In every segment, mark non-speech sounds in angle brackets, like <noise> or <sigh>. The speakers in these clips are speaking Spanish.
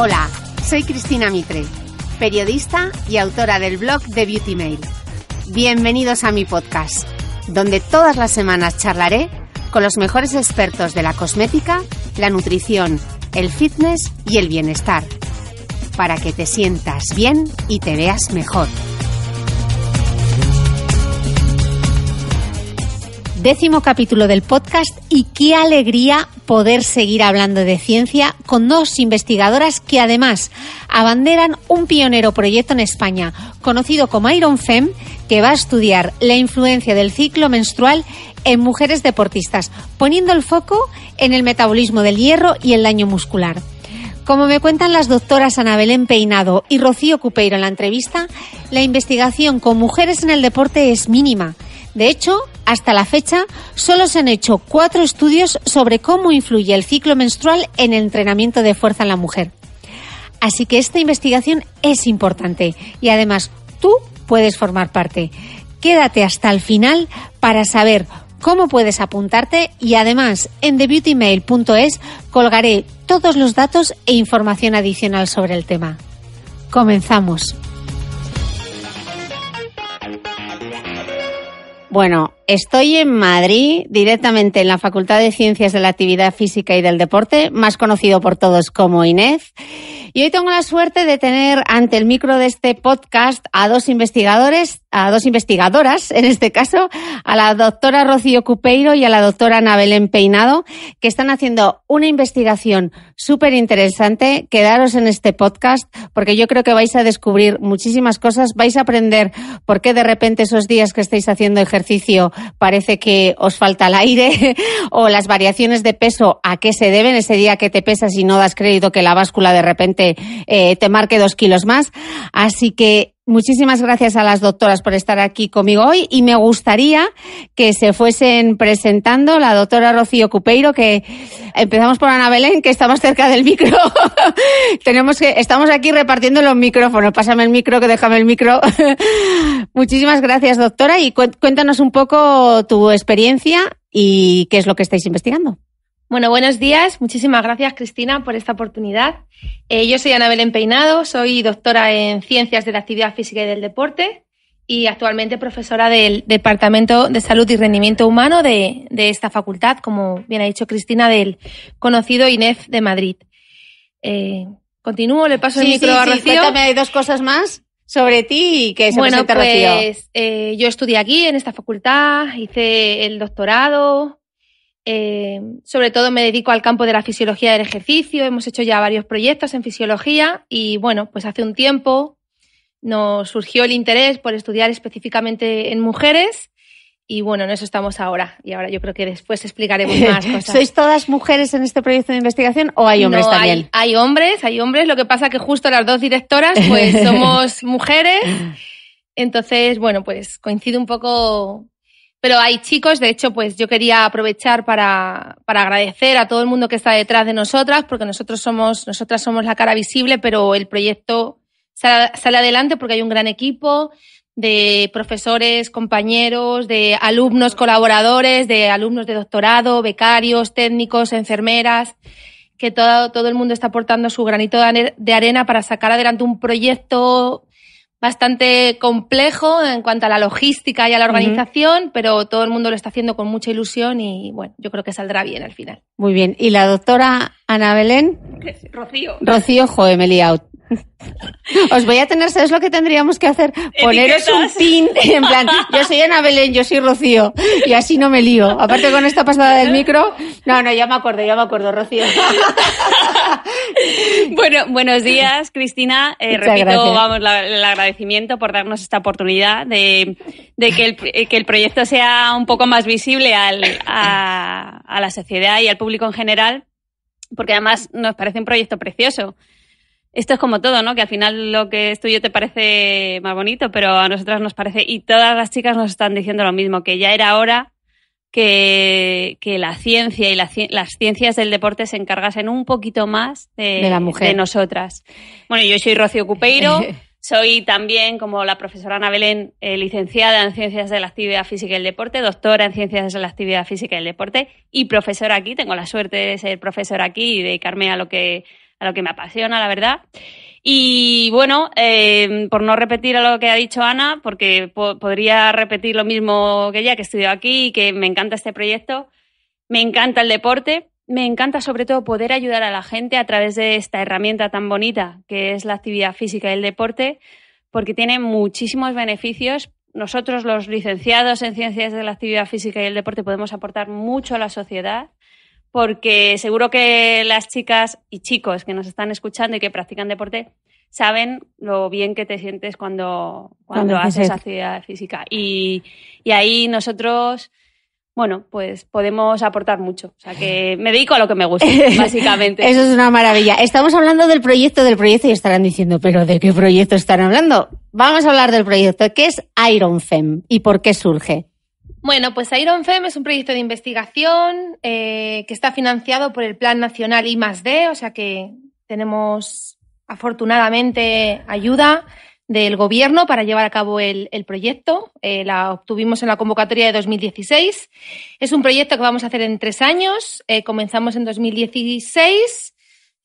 Hola, soy Cristina Mitre, periodista y autora del blog de Beauty Mail. Bienvenidos a mi podcast, donde todas las semanas charlaré con los mejores expertos de la cosmética, la nutrición, el fitness y el bienestar, para que te sientas bien y te veas mejor. décimo capítulo del podcast y qué alegría poder seguir hablando de ciencia con dos investigadoras que además abanderan un pionero proyecto en España, conocido como Iron Fem, que va a estudiar la influencia del ciclo menstrual en mujeres deportistas, poniendo el foco en el metabolismo del hierro y el daño muscular. Como me cuentan las doctoras Ana Belén Peinado y Rocío Cupeiro en la entrevista, la investigación con mujeres en el deporte es mínima de hecho, hasta la fecha, solo se han hecho cuatro estudios sobre cómo influye el ciclo menstrual en el entrenamiento de fuerza en la mujer. Así que esta investigación es importante y además tú puedes formar parte. Quédate hasta el final para saber cómo puedes apuntarte y además en thebeautymail.es colgaré todos los datos e información adicional sobre el tema. Comenzamos. Bueno, estoy en Madrid, directamente en la Facultad de Ciencias de la Actividad Física y del Deporte, más conocido por todos como INEF. Y hoy tengo la suerte de tener ante el micro de este podcast a dos investigadores, a dos investigadoras, en este caso, a la doctora Rocío Cupeiro y a la doctora Anabel Peinado, que están haciendo una investigación súper interesante. Quedaros en este podcast porque yo creo que vais a descubrir muchísimas cosas, vais a aprender por qué de repente esos días que estáis haciendo ejercicio ejercicio parece que os falta el aire <laughs> o las variaciones de peso a qué se deben ese día que te pesas y no das crédito que la báscula de repente eh, te marque dos kilos más. Así que Muchísimas gracias a las doctoras por estar aquí conmigo hoy y me gustaría que se fuesen presentando la doctora Rocío Cupeiro, que empezamos por Ana Belén, que estamos cerca del micro. <laughs> Tenemos que, estamos aquí repartiendo los micrófonos. Pásame el micro, que déjame el micro. <laughs> Muchísimas gracias, doctora, y cuéntanos un poco tu experiencia y qué es lo que estáis investigando. Bueno, buenos días. Muchísimas gracias, Cristina, por esta oportunidad. Eh, yo soy Anabel Empeinado, Peinado, soy doctora en Ciencias de la Actividad Física y del Deporte y actualmente profesora del Departamento de Salud y Rendimiento Humano de, esta facultad, como bien ha dicho Cristina, del conocido INEF de Madrid. Eh, continúo, le paso el micro a Rocío. Sí, hay dos cosas más sobre ti y que se bueno, pues, eh, yo estudié aquí, en esta facultad, hice el doctorado, eh, sobre todo me dedico al campo de la fisiología del ejercicio. Hemos hecho ya varios proyectos en fisiología y bueno, pues hace un tiempo nos surgió el interés por estudiar específicamente en mujeres. Y bueno, en eso estamos ahora. Y ahora yo creo que después explicaremos <laughs> más cosas. ¿Sois todas mujeres en este proyecto de investigación o hay hombres no, también? Hay, hombres, hay hombres. Lo que pasa que justo las dos directoras pues <laughs> somos mujeres. Entonces, bueno, pues coincide un poco pero hay chicos, de hecho, pues yo quería aprovechar para, para, agradecer a todo el mundo que está detrás de nosotras, porque nosotros somos, nosotras somos la cara visible, pero el proyecto sale, adelante porque hay un gran equipo de profesores, compañeros, de alumnos colaboradores, de alumnos de doctorado, becarios, técnicos, enfermeras, que todo, todo el mundo está aportando su granito de arena para sacar adelante un proyecto bastante complejo en cuanto a la logística y a la organización, pero todo el mundo lo está haciendo con mucha ilusión y bueno, yo creo que saldrá bien al final. Muy bien. ¿Y la doctora Ana Belén? Rocío. Rocío, joder, os voy a tener, ¿sabes lo que tendríamos que hacer? Poneros un pin, en plan, yo soy Ana Belén, yo soy Rocío, y así no me lío. Aparte con esta pasada del micro, no, no, ya me acuerdo, ya me acuerdo, Rocío. <laughs> bueno, buenos días, Cristina. Eh, repito, vamos, el agradecimiento por darnos esta oportunidad de, eh, que, el, proyecto sea un poco más visible a la sociedad y al público en general, porque además nos parece un proyecto precioso esto es como todo, ¿no? Que al final lo que es tuyo te parece más bonito, pero a nosotras nos parece, y todas las chicas nos están diciendo lo mismo, que ya era hora que, la ciencia y las ciencias del deporte se encargasen un poquito más de, nosotras. Bueno, yo soy Rocío Cupeiro. <laughs> Soy también, como la profesora Ana Belén, eh, licenciada en Ciencias de la Actividad Física y el Deporte, doctora en Ciencias de la Actividad Física y el Deporte y profesora aquí. Tengo la suerte de ser profesora aquí y dedicarme a lo que a lo que me apasiona, la verdad. Y bueno, eh, por no repetir lo que ha dicho Ana, porque podría repetir lo mismo que ella, que estudió aquí y que me encanta este proyecto, me encanta el deporte, me encanta sobre todo poder ayudar a la gente a través de esta herramienta tan bonita que es la actividad física y el deporte, porque tiene muchísimos beneficios. Nosotros los licenciados en ciencias de la actividad física y el deporte podemos aportar mucho a la sociedad porque seguro que las chicas y chicos que nos están escuchando y que practican deporte saben lo bien que te sientes cuando, cuando haces actividad física. Y, ahí nosotros, bueno, pues podemos aportar mucho. O sea, que me dedico a lo que me gusta, <laughs> básicamente. Eso es una maravilla. Estamos hablando del proyecto, del proyecto y estarán diciendo, pero ¿de qué proyecto están hablando? Vamos a hablar del proyecto, que es Iron Femme y por qué surge. Bueno, pues IronFem es un proyecto de investigación eh, que está financiado por el Plan Nacional I o sea que tenemos afortunadamente ayuda del gobierno para llevar a cabo el, proyecto. Eh, la obtuvimos en la convocatoria de 2016. Es un proyecto que vamos a hacer en tres años. Eh, comenzamos en 2016.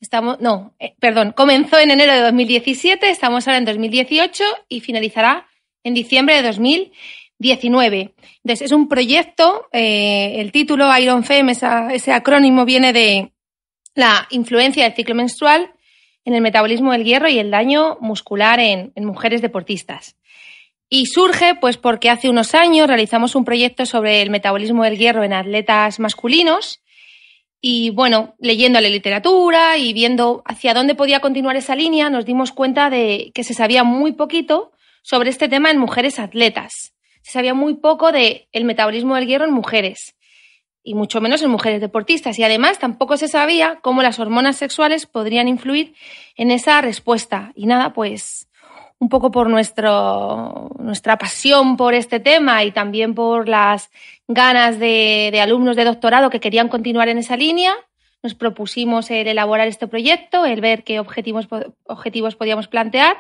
Estamos, no, perdón, comenzó en enero de 2017, estamos ahora en 2018 y finalizará en diciembre de 2018. 19. Entonces, es un proyecto, eh, el título Iron Femme, ese acrónimo viene de la influencia del ciclo menstrual en el metabolismo del hierro y el daño muscular en, en mujeres deportistas. Y surge pues porque hace unos años realizamos un proyecto sobre el metabolismo del hierro en atletas masculinos y bueno, leyendo la literatura y viendo hacia dónde podía continuar esa línea, nos dimos cuenta de que se sabía muy poquito sobre este tema en mujeres atletas se sabía muy poco del metabolismo del hierro en mujeres y mucho menos en mujeres deportistas. Y además tampoco se sabía cómo las hormonas sexuales podrían influir en esa respuesta. Y nada, pues un poco por nuestro, nuestra pasión por este tema y también por las ganas de, alumnos de doctorado que querían continuar en esa línea, nos propusimos el elaborar este proyecto, el ver qué objetivos, objetivos podíamos plantear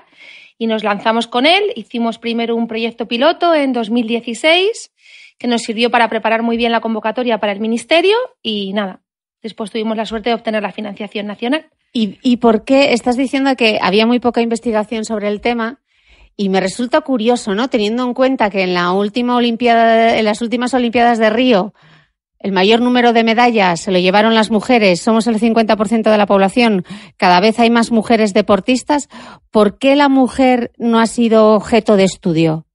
y nos lanzamos con él. Hicimos primero un proyecto piloto en 2016 que nos sirvió para preparar muy bien la convocatoria para el Ministerio y nada, después tuvimos la suerte de obtener la financiación nacional. ¿Y, y por qué estás diciendo que había muy poca investigación sobre el tema? Y me resulta curioso, ¿no? Teniendo en cuenta que en la última olimpiada, en las últimas Olimpiadas de Río, el mayor número de medallas se lo llevaron las mujeres. Somos el 50% de la población. Cada vez hay más mujeres deportistas. ¿Por qué la mujer no ha sido objeto de estudio?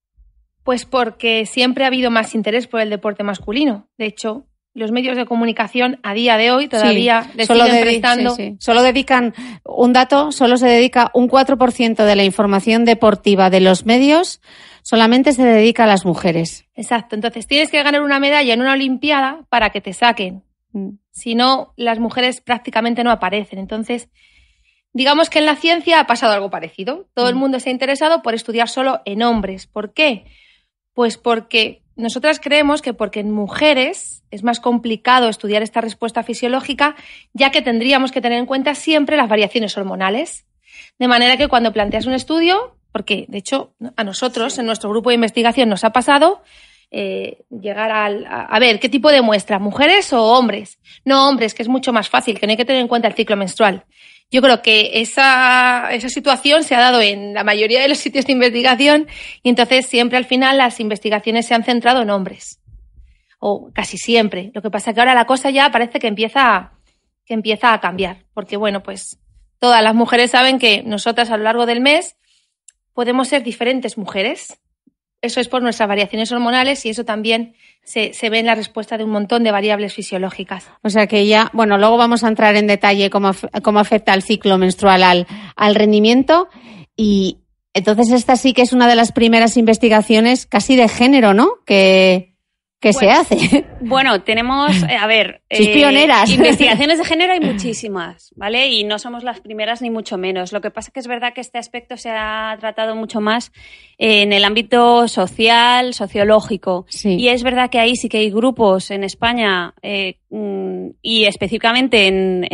Pues porque siempre ha habido más interés por el deporte masculino. De hecho, los medios de comunicación a día de hoy todavía solo prestando. Solo dedican un dato, solo se dedica un 4% de la información deportiva de los medios solamente se dedica a las mujeres. Exacto, entonces tienes que ganar una medalla en una olimpiada para que te saquen. Mm. Si no, las mujeres prácticamente no aparecen. Entonces, digamos que en la ciencia ha pasado algo parecido. Todo el mm. mundo se ha interesado por estudiar solo en hombres. ¿Por qué? Pues porque nosotras creemos que porque en mujeres es más complicado estudiar esta respuesta fisiológica, ya que tendríamos que tener en cuenta siempre las variaciones hormonales. De manera que cuando planteas un estudio, porque de hecho a nosotros en nuestro grupo de investigación nos ha pasado eh, llegar al, a, a, ver qué tipo de muestra, mujeres o hombres. No hombres, que es mucho más fácil, que no hay que tener en cuenta el ciclo menstrual. Yo creo que esa, situación se ha dado en la mayoría de los sitios de investigación y entonces siempre al final las investigaciones se han centrado en hombres. O casi siempre. Lo que pasa es que ahora la cosa ya parece que empieza, que empieza a cambiar. Porque bueno, pues todas las mujeres saben que nosotras a lo largo del mes podemos ser diferentes mujeres eso es por nuestras variaciones hormonales y eso también se, se, ve en la respuesta de un montón de variables fisiológicas. O sea que ya, bueno, luego vamos a entrar en detalle cómo, cómo afecta el ciclo menstrual al, al rendimiento y entonces esta sí que es una de las primeras investigaciones casi de género, ¿no? Que, ¿Qué se hace? <laughs> Bueno, tenemos, eh, a ver, <laughs> eh, investigaciones de <laughs> género hay muchísimas, ¿vale? Y no somos las primeras ni mucho menos. Lo que pasa es que es verdad que este aspecto se ha tratado mucho más eh, en el ámbito social, sociológico. Y es verdad que ahí sí que hay grupos en España mm, y específicamente en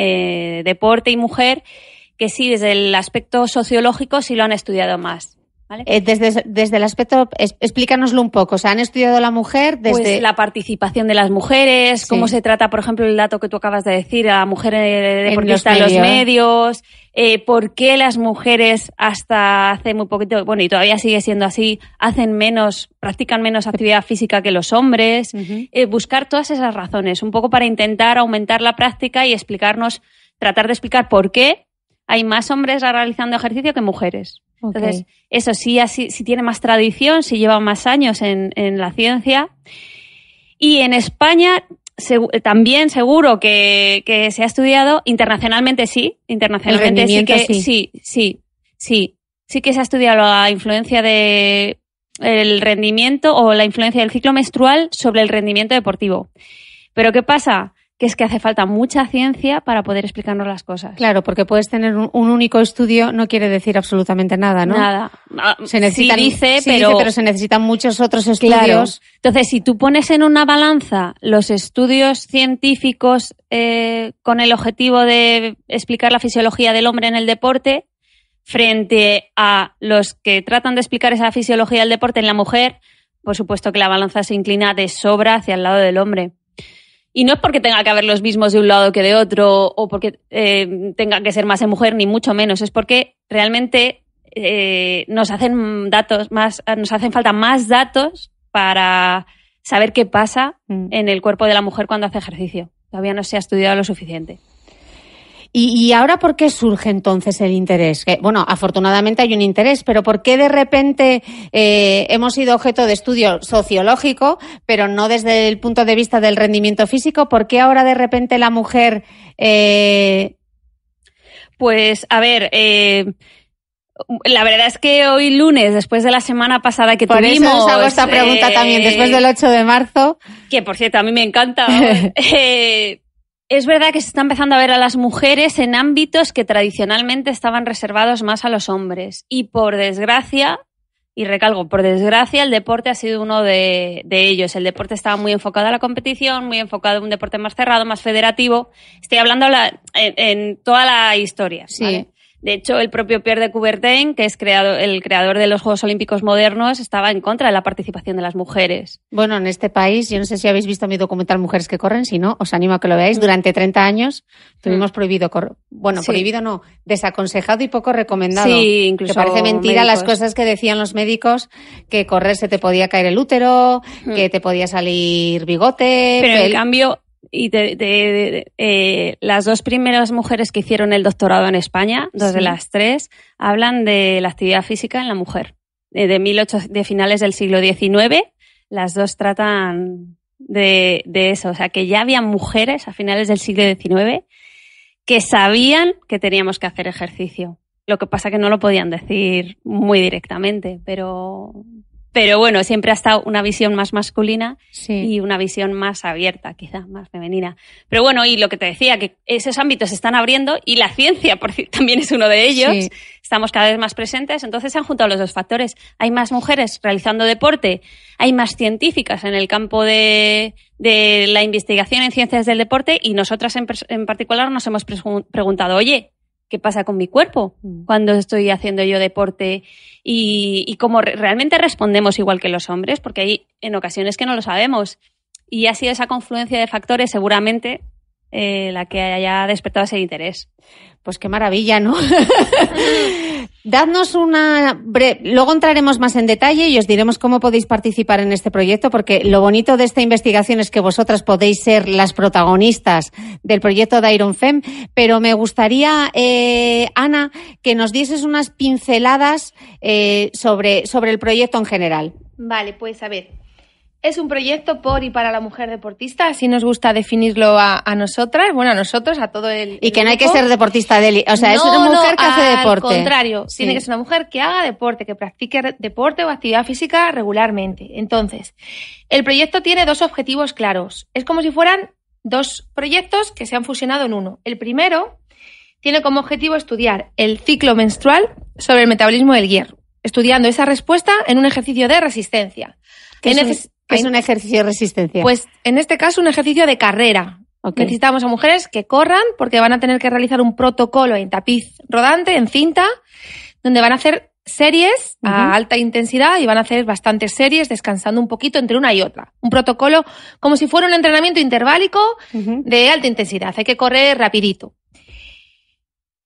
deporte y mujer que sí, desde el aspecto sociológico sí lo han estudiado más. Eh, desde, desde, el aspecto, explícanoslo un poco. O han estudiado la mujer pues desde. la participación de las mujeres, cómo se trata, por ejemplo, el dato que tú acabas de decir, a la mujer eh, deportista en los medios, eh, por qué las mujeres hasta hace muy poquito, bueno, y todavía sigue siendo así, hacen menos, practican menos actividad física que los hombres. buscar todas esas razones, un poco para intentar aumentar la práctica y explicarnos, tratar de explicar por qué hay más hombres realizando ejercicio que mujeres. Entonces, eso sí, así, sí tiene más tradición, si lleva más años en, la ciencia. Y en España eh, también seguro que, se ha estudiado, internacionalmente sí, internacionalmente sí que sí. sí, sí, sí, sí que se ha estudiado la influencia de el rendimiento o la influencia del ciclo menstrual sobre el rendimiento deportivo. Pero ¿qué pasa? que es que hace falta mucha ciencia para poder explicarnos las cosas. Claro, porque puedes tener un, único estudio, no quiere decir absolutamente nada, ¿no? Nada. Ah, se necesita. sí dice, pero... se necesitan muchos otros estudios. Claro. Entonces, si tú pones en una balanza los estudios científicos eh, con el objetivo de explicar la fisiología del hombre en el deporte, frente a los que tratan de explicar esa fisiología del deporte en la mujer, por supuesto que la balanza se inclina de sobra hacia el lado del hombre. Y no es porque tenga que haber los mismos de un lado que de otro o porque eh, tenga que ser más en mujer, ni mucho menos. Es porque realmente eh, nos hacen datos más, nos hacen falta más datos para saber qué pasa mm. en el cuerpo de la mujer cuando hace ejercicio. Todavía no se ha estudiado lo suficiente. ¿Y, ahora por qué surge entonces el interés? bueno, afortunadamente hay un interés, pero ¿por qué de repente eh, hemos sido objeto de estudio sociológico, pero no desde el punto de vista del rendimiento físico? ¿Por qué ahora de repente la mujer... Eh... Pues, a ver... Eh... La verdad es que hoy lunes, después de la semana pasada que tuvimos... Por hago esta pregunta también, después del 8 eh, de marzo. Que, por cierto, a mí me encanta. <laughs> eh, es verdad que se está empezando a ver a las mujeres en ámbitos que tradicionalmente estaban reservados más a los hombres. Y por desgracia, y recalgo, por desgracia, el deporte ha sido uno de, ellos. El deporte estaba muy enfocado a la competición, muy enfocado a un deporte más cerrado, más federativo. Estoy hablando en, toda la historia. ¿vale? De hecho, el propio Pierre de Coubertin, que es creado, el creador de los Juegos Olímpicos modernos, estaba en contra de la participación de las mujeres. Bueno, en este país, yo no sé si habéis visto mi documental Mujeres que corren, si no, os animo a que lo veáis. Durante 30 años tuvimos mm. prohibido Bueno, prohibido no, desaconsejado y poco recomendado. Sí, incluso. Que parece mentira las cosas que decían los médicos, que correr se te podía caer el útero, mm. que te podía salir bigote. Pero en cambio, y eh, las dos primeras mujeres que hicieron el doctorado en España, dos de las tres, hablan de la actividad física en la mujer. Eh, de, 18, de finales del siglo XIX, las dos tratan de, de eso. O sea, que ya había mujeres a finales del siglo XIX que sabían que teníamos que hacer ejercicio. Lo que pasa que no lo podían decir muy directamente, pero pero bueno, siempre ha estado una visión más masculina y una visión más abierta, quizá más femenina. Pero bueno, y lo que te decía, que esos ámbitos se están abriendo y la ciencia por, también es uno de ellos. Estamos cada vez más presentes, entonces se han juntado los dos factores. Hay más mujeres realizando deporte, hay más científicas en el campo de, la investigación en ciencias del deporte y nosotras en particular nos hemos preguntado, oye, qué pasa con mi cuerpo mm. cuando estoy haciendo yo deporte y, cómo realmente respondemos igual que los hombres, porque hay en ocasiones que no lo sabemos. Y ha sido esa confluencia de factores seguramente eh, la que haya despertado ese interés. Pues qué maravilla, ¿no? <laughs> Dadnos una Luego entraremos más en detalle y os diremos cómo podéis participar en este proyecto, porque lo bonito de esta investigación es que vosotras podéis ser las protagonistas del proyecto de Iron Fem, pero me gustaría, eh, Ana, que nos dieses unas pinceladas eh, sobre, sobre el proyecto en general. Vale, pues a ver, es un proyecto por y para la mujer deportista, así nos gusta definirlo a, nosotras, bueno, a nosotros, a todo el. Y que no hay que ser deportista de O sea, es una mujer que hace deporte. Al contrario, tiene que ser una mujer que haga deporte, que practique deporte o actividad física regularmente. Entonces, el proyecto tiene dos objetivos claros. Es como si fueran dos proyectos que se han fusionado en uno. El primero tiene como objetivo estudiar el ciclo menstrual sobre el metabolismo del hierro, estudiando esa respuesta en un ejercicio de resistencia es un ejercicio de resistencia. Pues en este caso un ejercicio de carrera. Necesitamos a mujeres que corran porque van a tener que realizar un protocolo en tapiz rodante, en cinta, donde van a hacer series a alta intensidad y van a hacer bastantes series descansando un poquito entre una y otra. Un protocolo como si fuera un entrenamiento interválico de alta intensidad. Hay que correr rapidito.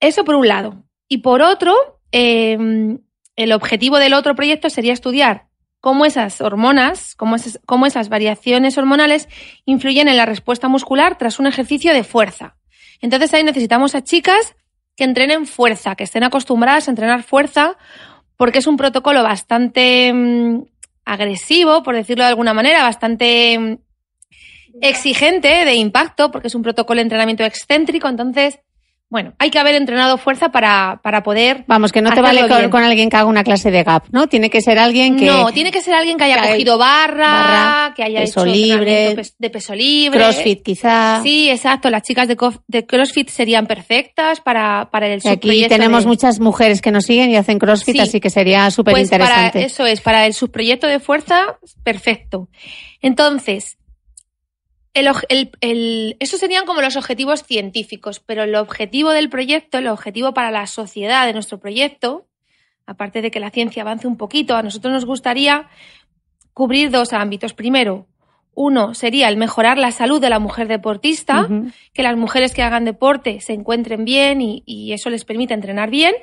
Eso por un lado. Y por otro, em, el objetivo del otro proyecto sería estudiar cómo esas hormonas, cómo esas, esas variaciones hormonales influyen en la respuesta muscular tras un ejercicio de fuerza. Entonces ahí necesitamos a chicas que entrenen fuerza, que estén acostumbradas a entrenar fuerza, porque es un protocolo bastante mm, agresivo, por decirlo de alguna manera, bastante mm, exigente de impacto, porque es un protocolo de entrenamiento excéntrico, entonces bueno, hay que haber entrenado fuerza para, para poder. Vamos, que no te vale con, alguien que haga una clase de gap, ¿no? Tiene que ser alguien que. No, tiene que ser alguien que haya cogido barra, que haya peso libre, de peso libre. Crossfit, quizá... Sí, exacto. Las chicas de, de Crossfit serían perfectas para, para el Aquí tenemos muchas mujeres que nos siguen y hacen Crossfit, así que sería súper interesante. para, eso es, para el subproyecto de fuerza, perfecto. Entonces, el, esos serían como los objetivos científicos, pero el objetivo del proyecto, el objetivo para la sociedad de nuestro proyecto, aparte de que la ciencia avance un poquito, a nosotros nos gustaría cubrir dos ámbitos. Primero, uno sería el mejorar la salud de la mujer deportista, que las mujeres que hagan deporte se encuentren bien y, y eso les permite entrenar bien.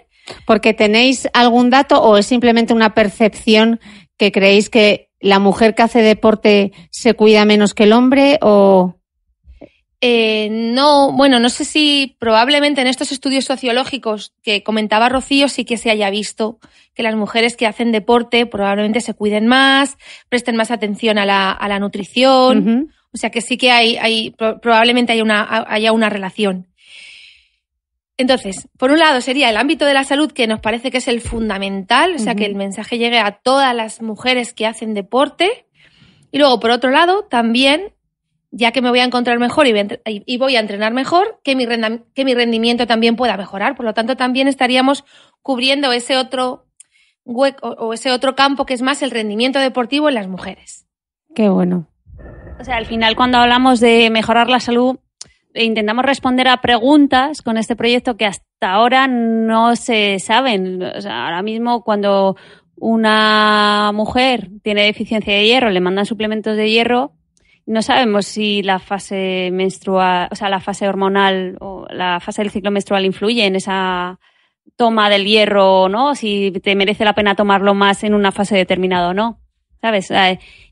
Porque tenéis algún dato o es simplemente una percepción que creéis que la mujer que hace deporte se cuida menos que el hombre o eh, no, bueno, no sé si probablemente en estos estudios sociológicos que comentaba Rocío sí que se haya visto que las mujeres que hacen deporte probablemente se cuiden más, presten más atención a la, a la nutrición, o sea que sí que hay, hay probablemente haya una, haya una relación. Entonces, por un lado sería el ámbito de la salud que nos parece que es el fundamental, o sea, que el mensaje llegue a todas las mujeres que hacen deporte. Y luego, por otro lado, también, ya que me voy a encontrar mejor y voy a entrenar mejor, que mi, que mi rendimiento también pueda mejorar. Por lo tanto, también estaríamos cubriendo ese otro hueco o ese otro campo que es más el rendimiento deportivo en las mujeres. Qué bueno. O sea, al final cuando hablamos de mejorar la salud, intentamos responder a preguntas con este proyecto que hasta ahora no se saben. ahora mismo cuando una mujer tiene deficiencia de hierro, le mandan suplementos de hierro, no sabemos si la fase menstrual, o sea, la fase hormonal o la fase del ciclo menstrual influye en esa toma del hierro o no, si te merece la pena tomarlo más en una fase determinada o no. ¿Sabes?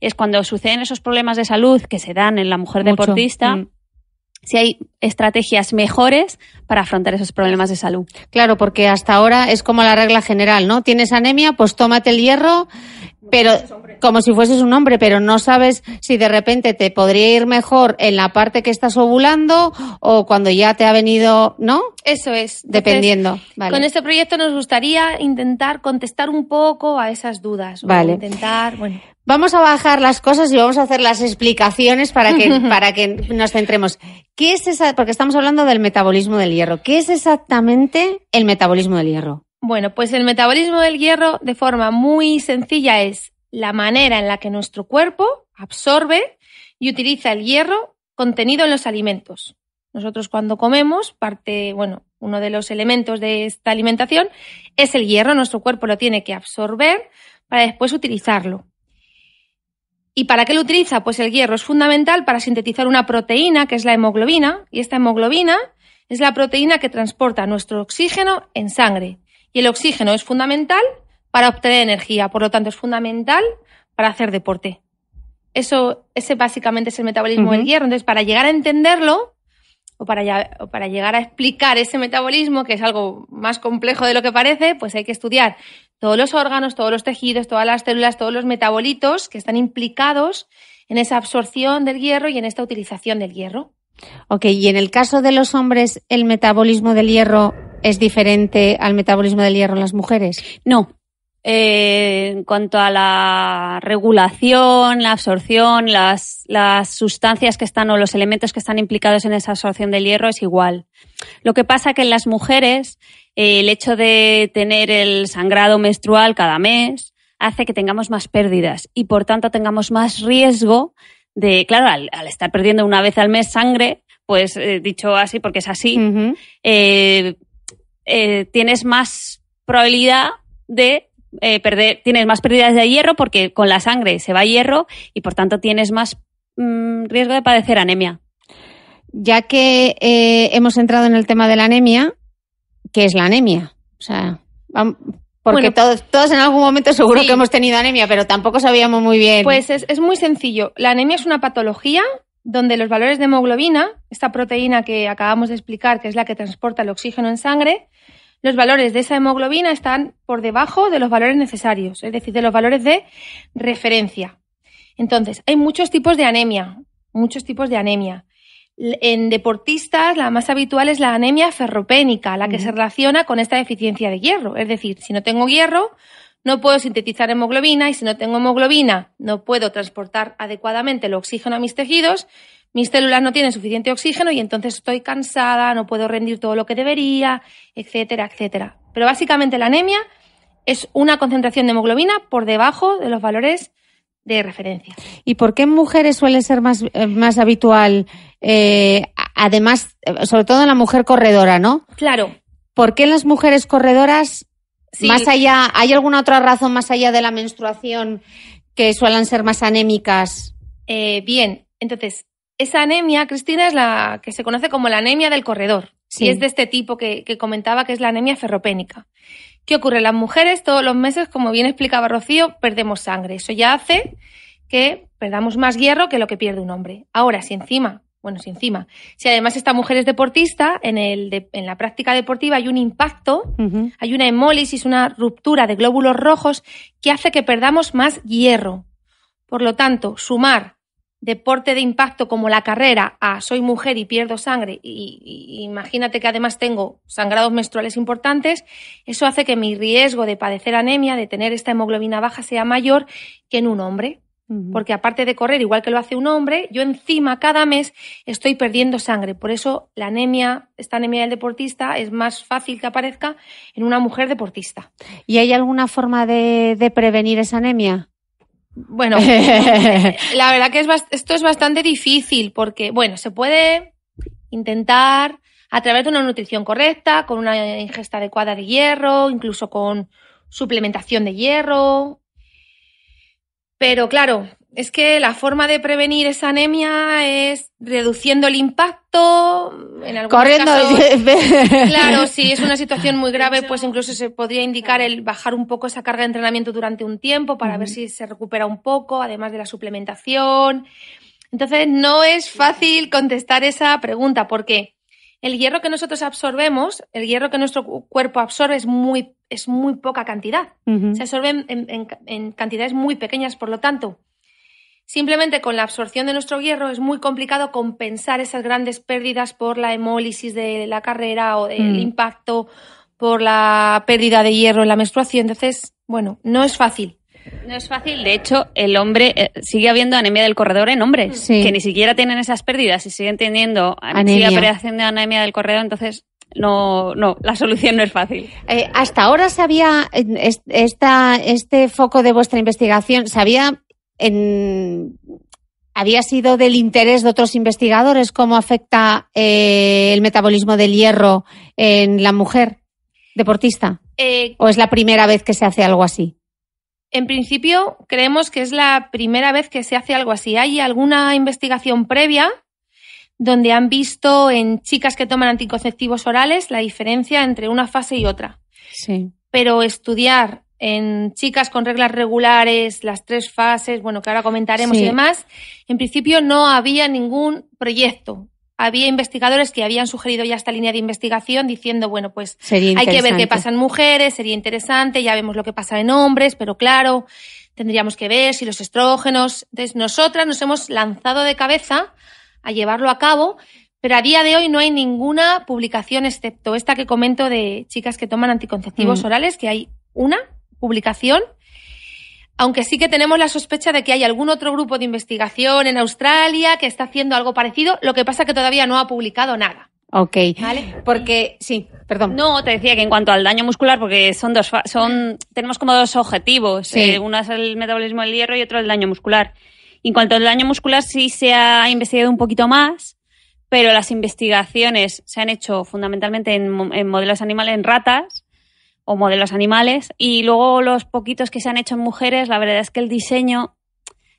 Es cuando suceden esos problemas de salud que se dan en la mujer deportista. Mm si hay estrategias mejores para afrontar esos problemas de salud. Claro, porque hasta ahora es como la regla general, ¿no? Tienes anemia, pues tómate el hierro pero como si fueses un hombre, pero no sabes si de repente te podría ir mejor en la parte que estás ovulando o cuando ya te ha venido, ¿no? Eso es. Dependiendo. Con este proyecto nos gustaría intentar contestar un poco a esas dudas. intentar, Vamos a bajar las cosas y vamos a hacer las explicaciones para que, <laughs> para que nos centremos. ¿Qué es esa, porque estamos hablando del metabolismo del hierro. ¿Qué es exactamente el metabolismo del hierro? Bueno, pues el metabolismo del hierro de forma muy sencilla es la manera en la que nuestro cuerpo absorbe y utiliza el hierro contenido en los alimentos. Nosotros cuando comemos, parte, bueno, uno de los elementos de esta alimentación es el hierro, nuestro cuerpo lo tiene que absorber para después utilizarlo. ¿Y para qué lo utiliza? Pues el hierro es fundamental para sintetizar una proteína que es la hemoglobina, y esta hemoglobina es la proteína que transporta nuestro oxígeno en sangre. Y el oxígeno es fundamental para obtener energía, por lo tanto es fundamental para hacer deporte. Eso, ese básicamente es el metabolismo del hierro. Entonces, para llegar a entenderlo, o para, o para llegar a explicar ese metabolismo, que es algo más complejo de lo que parece, pues hay que estudiar todos los órganos, todos los tejidos, todas las células, todos los metabolitos que están implicados en esa absorción del hierro y en esta utilización del hierro. Ok, y en el caso de los hombres, el metabolismo del hierro ¿Es diferente al metabolismo del hierro en las mujeres? No. Eh, en cuanto a la regulación, la absorción, las, sustancias que están o los elementos que están implicados en esa absorción del hierro es igual. Lo que pasa que en las mujeres eh, el hecho de tener el sangrado menstrual cada mes hace que tengamos más pérdidas y por tanto tengamos más riesgo de, claro, al, estar perdiendo una vez al mes sangre, pues eh, dicho así porque es así, eh, tienes más probabilidad de eh, perder, tienes más pérdidas de hierro porque con la sangre se va hierro y por tanto tienes más mm, riesgo de padecer anemia. Ya que eh, hemos entrado en el tema de la anemia, ¿qué es la anemia? O sea, porque todos, todos en algún momento seguro que hemos tenido anemia, pero tampoco sabíamos muy bien. Pues es, es muy sencillo. La anemia es una patología donde los valores de hemoglobina, esta proteína que acabamos de explicar, que es la que transporta el oxígeno en sangre, los valores de esa hemoglobina están por debajo de los valores necesarios, es decir, de los valores de referencia. Entonces, hay muchos tipos de anemia, muchos tipos de anemia. En deportistas, la más habitual es la anemia ferropénica, la que se relaciona con esta deficiencia de hierro. Es decir, si no tengo hierro, no puedo sintetizar hemoglobina y si no tengo hemoglobina no puedo transportar adecuadamente el oxígeno a mis tejidos, mis células no tienen suficiente oxígeno y entonces estoy cansada, no puedo rendir todo lo que debería, etcétera, etcétera. Pero básicamente la anemia es una concentración de hemoglobina por debajo de los valores de referencia. ¿Y por qué en mujeres suele ser más, eh, más habitual, eh, además, eh, sobre todo en la mujer corredora, ¿no? Claro. ¿Por qué en las mujeres corredoras más allá, ¿hay alguna otra razón más allá de la menstruación que suelen ser más anémicas? Eh, bien, entonces, esa anemia, Cristina, es la que se conoce como la anemia del corredor. Si Y es de este tipo que, que comentaba, que es la anemia ferropénica. ¿Qué ocurre? Las mujeres todos los meses, como bien explicaba Rocío, perdemos sangre. Eso ya hace que perdamos más hierro que lo que pierde un hombre. Ahora, si encima bueno, si encima, si además esta mujer es deportista, en, el en la práctica deportiva hay un impacto, hay una hemólisis, una ruptura de glóbulos rojos que hace que perdamos más hierro. Por lo tanto, sumar deporte de impacto como la carrera a soy mujer y pierdo sangre y, imagínate que además tengo sangrados menstruales importantes, eso hace que mi riesgo de padecer anemia, de tener esta hemoglobina baja sea mayor que en un hombre. Porque aparte de correr igual que lo hace un hombre, yo encima cada mes estoy perdiendo sangre. Por eso la anemia, esta anemia del deportista, es más fácil que aparezca en una mujer deportista. ¿Y hay alguna forma de, prevenir esa anemia? Bueno, <laughs> la verdad que es, esto es bastante difícil porque, bueno, se puede intentar a través de una nutrición correcta, con una ingesta adecuada de hierro, incluso con suplementación de hierro, pero claro, es que la forma de prevenir esa anemia es reduciendo el impacto, en corriendo. Casos, <laughs> claro, si es una situación muy grave, pues incluso se podría indicar el bajar un poco esa carga de entrenamiento durante un tiempo para ver si se recupera un poco, además de la suplementación. Entonces, no es fácil contestar esa pregunta porque el hierro que nosotros absorbemos, el hierro que nuestro cuerpo absorbe es muy, es muy poca cantidad. Se absorbe en, cantidades muy pequeñas, por lo tanto, simplemente con la absorción de nuestro hierro es muy complicado compensar esas grandes pérdidas por la hemólisis de la carrera o el mm. impacto por la pérdida de hierro en la menstruación. Entonces, bueno, no es fácil. No es fácil, de hecho, el hombre eh, sigue habiendo anemia del corredor en hombres mm. que ni siquiera tienen esas pérdidas y siguen teniendo anemia. sigue apareciendo anemia del corredor, entonces no, no, la solución no es fácil. Eh, hasta ahora sabía este foco de vuestra investigación, sabía había en, sido del interés de otros investigadores cómo afecta eh, el metabolismo del hierro en la mujer deportista. ¿O es la primera vez que se hace algo así? En principio, creemos que es la primera vez que se hace algo así. ¿Hay alguna investigación previa donde han visto en chicas que toman anticonceptivos orales la diferencia entre una fase y otra? Sí. Pero estudiar en chicas con reglas regulares, las tres fases, bueno, que ahora comentaremos y demás, en principio no había ningún proyecto había investigadores que habían sugerido ya esta línea de investigación diciendo, bueno, pues hay que ver qué pasa en mujeres, sería interesante, ya vemos lo que pasa en hombres, pero claro, tendríamos que ver si los estrógenos. Entonces, nosotras nos hemos lanzado de cabeza a llevarlo a cabo, pero a día de hoy no hay ninguna publicación excepto esta que comento de chicas que toman anticonceptivos mm. orales, que hay una publicación aunque sí que tenemos la sospecha de que hay algún otro grupo de investigación en Australia que está haciendo algo parecido, lo que pasa que todavía no ha publicado nada. Ok. ¿Vale? Porque, sí, perdón. No, te decía que en cuanto al daño muscular, porque son dos, son, tenemos como dos objetivos. Eh, uno es el metabolismo del hierro y otro el daño muscular. en cuanto al daño muscular, sí se ha investigado un poquito más, pero las investigaciones se han hecho fundamentalmente en modelos animales, en ratas, o modelos animales. Y luego los poquitos que se han hecho en mujeres, la verdad es que el diseño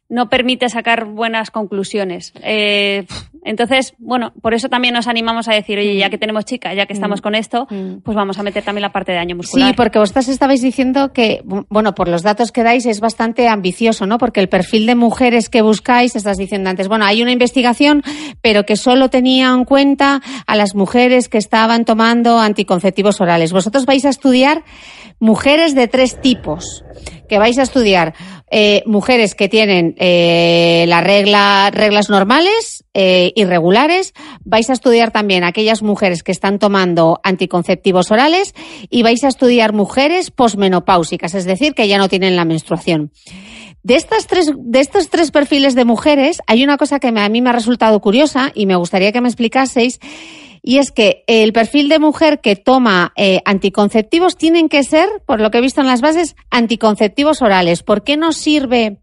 no permite sacar buenas conclusiones. Eh, entonces, bueno, por eso también nos animamos a decir, oye, ya mm. que tenemos chica, ya que mm. estamos con esto, mm. pues vamos a meter también la parte de daño muscular. Sí, porque vosotras estabais diciendo que, bueno, por los datos que dais es bastante ambicioso, ¿no? Porque el perfil de mujeres que buscáis, estás diciendo antes, bueno, hay una investigación, pero que solo tenía en cuenta a las mujeres que estaban tomando anticonceptivos orales. Vosotros vais a estudiar mujeres de tres tipos, que vais a estudiar eh, mujeres que tienen eh, las regla, reglas normales, eh, irregulares. Vais a estudiar también aquellas mujeres que están tomando anticonceptivos orales y vais a estudiar mujeres posmenopáusicas, es decir, que ya no tienen la menstruación. De, estas tres, de estos tres perfiles de mujeres, hay una cosa que a mí me ha resultado curiosa y me gustaría que me explicaseis, y es que el perfil de mujer que toma eh, anticonceptivos tienen que ser, por lo que he visto en las bases, anticonceptivos orales. ¿Por qué no sirve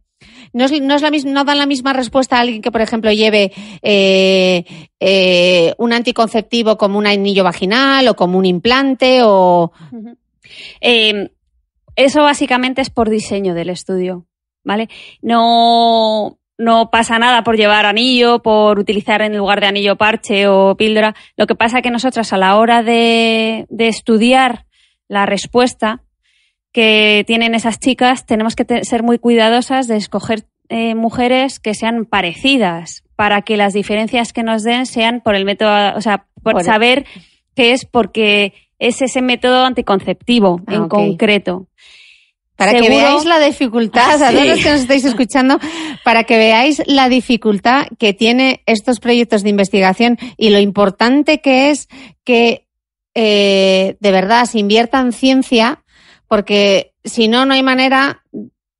no, es, la misma, dan la misma respuesta a alguien que, por ejemplo, lleve eh, eh, un anticonceptivo como un anillo vaginal o como un implante o... Em, eso básicamente es por diseño del estudio, ¿vale? No, no pasa nada por llevar anillo, por utilizar en lugar de anillo parche o píldora. Lo que pasa es que nosotras a la hora de, de estudiar la respuesta, que tienen esas chicas, tenemos que ser muy cuidadosas de escoger eh, mujeres que sean parecidas para que las diferencias que nos den sean por el método, o sea, por, saber que qué es porque es ese método anticonceptivo ah, en concreto. Para que veáis la dificultad, a <laughs> todos los que nos estáis escuchando, para que veáis la dificultad que tiene estos proyectos de investigación y lo importante que es que eh, de verdad se invierta en ciencia porque si no, no hay manera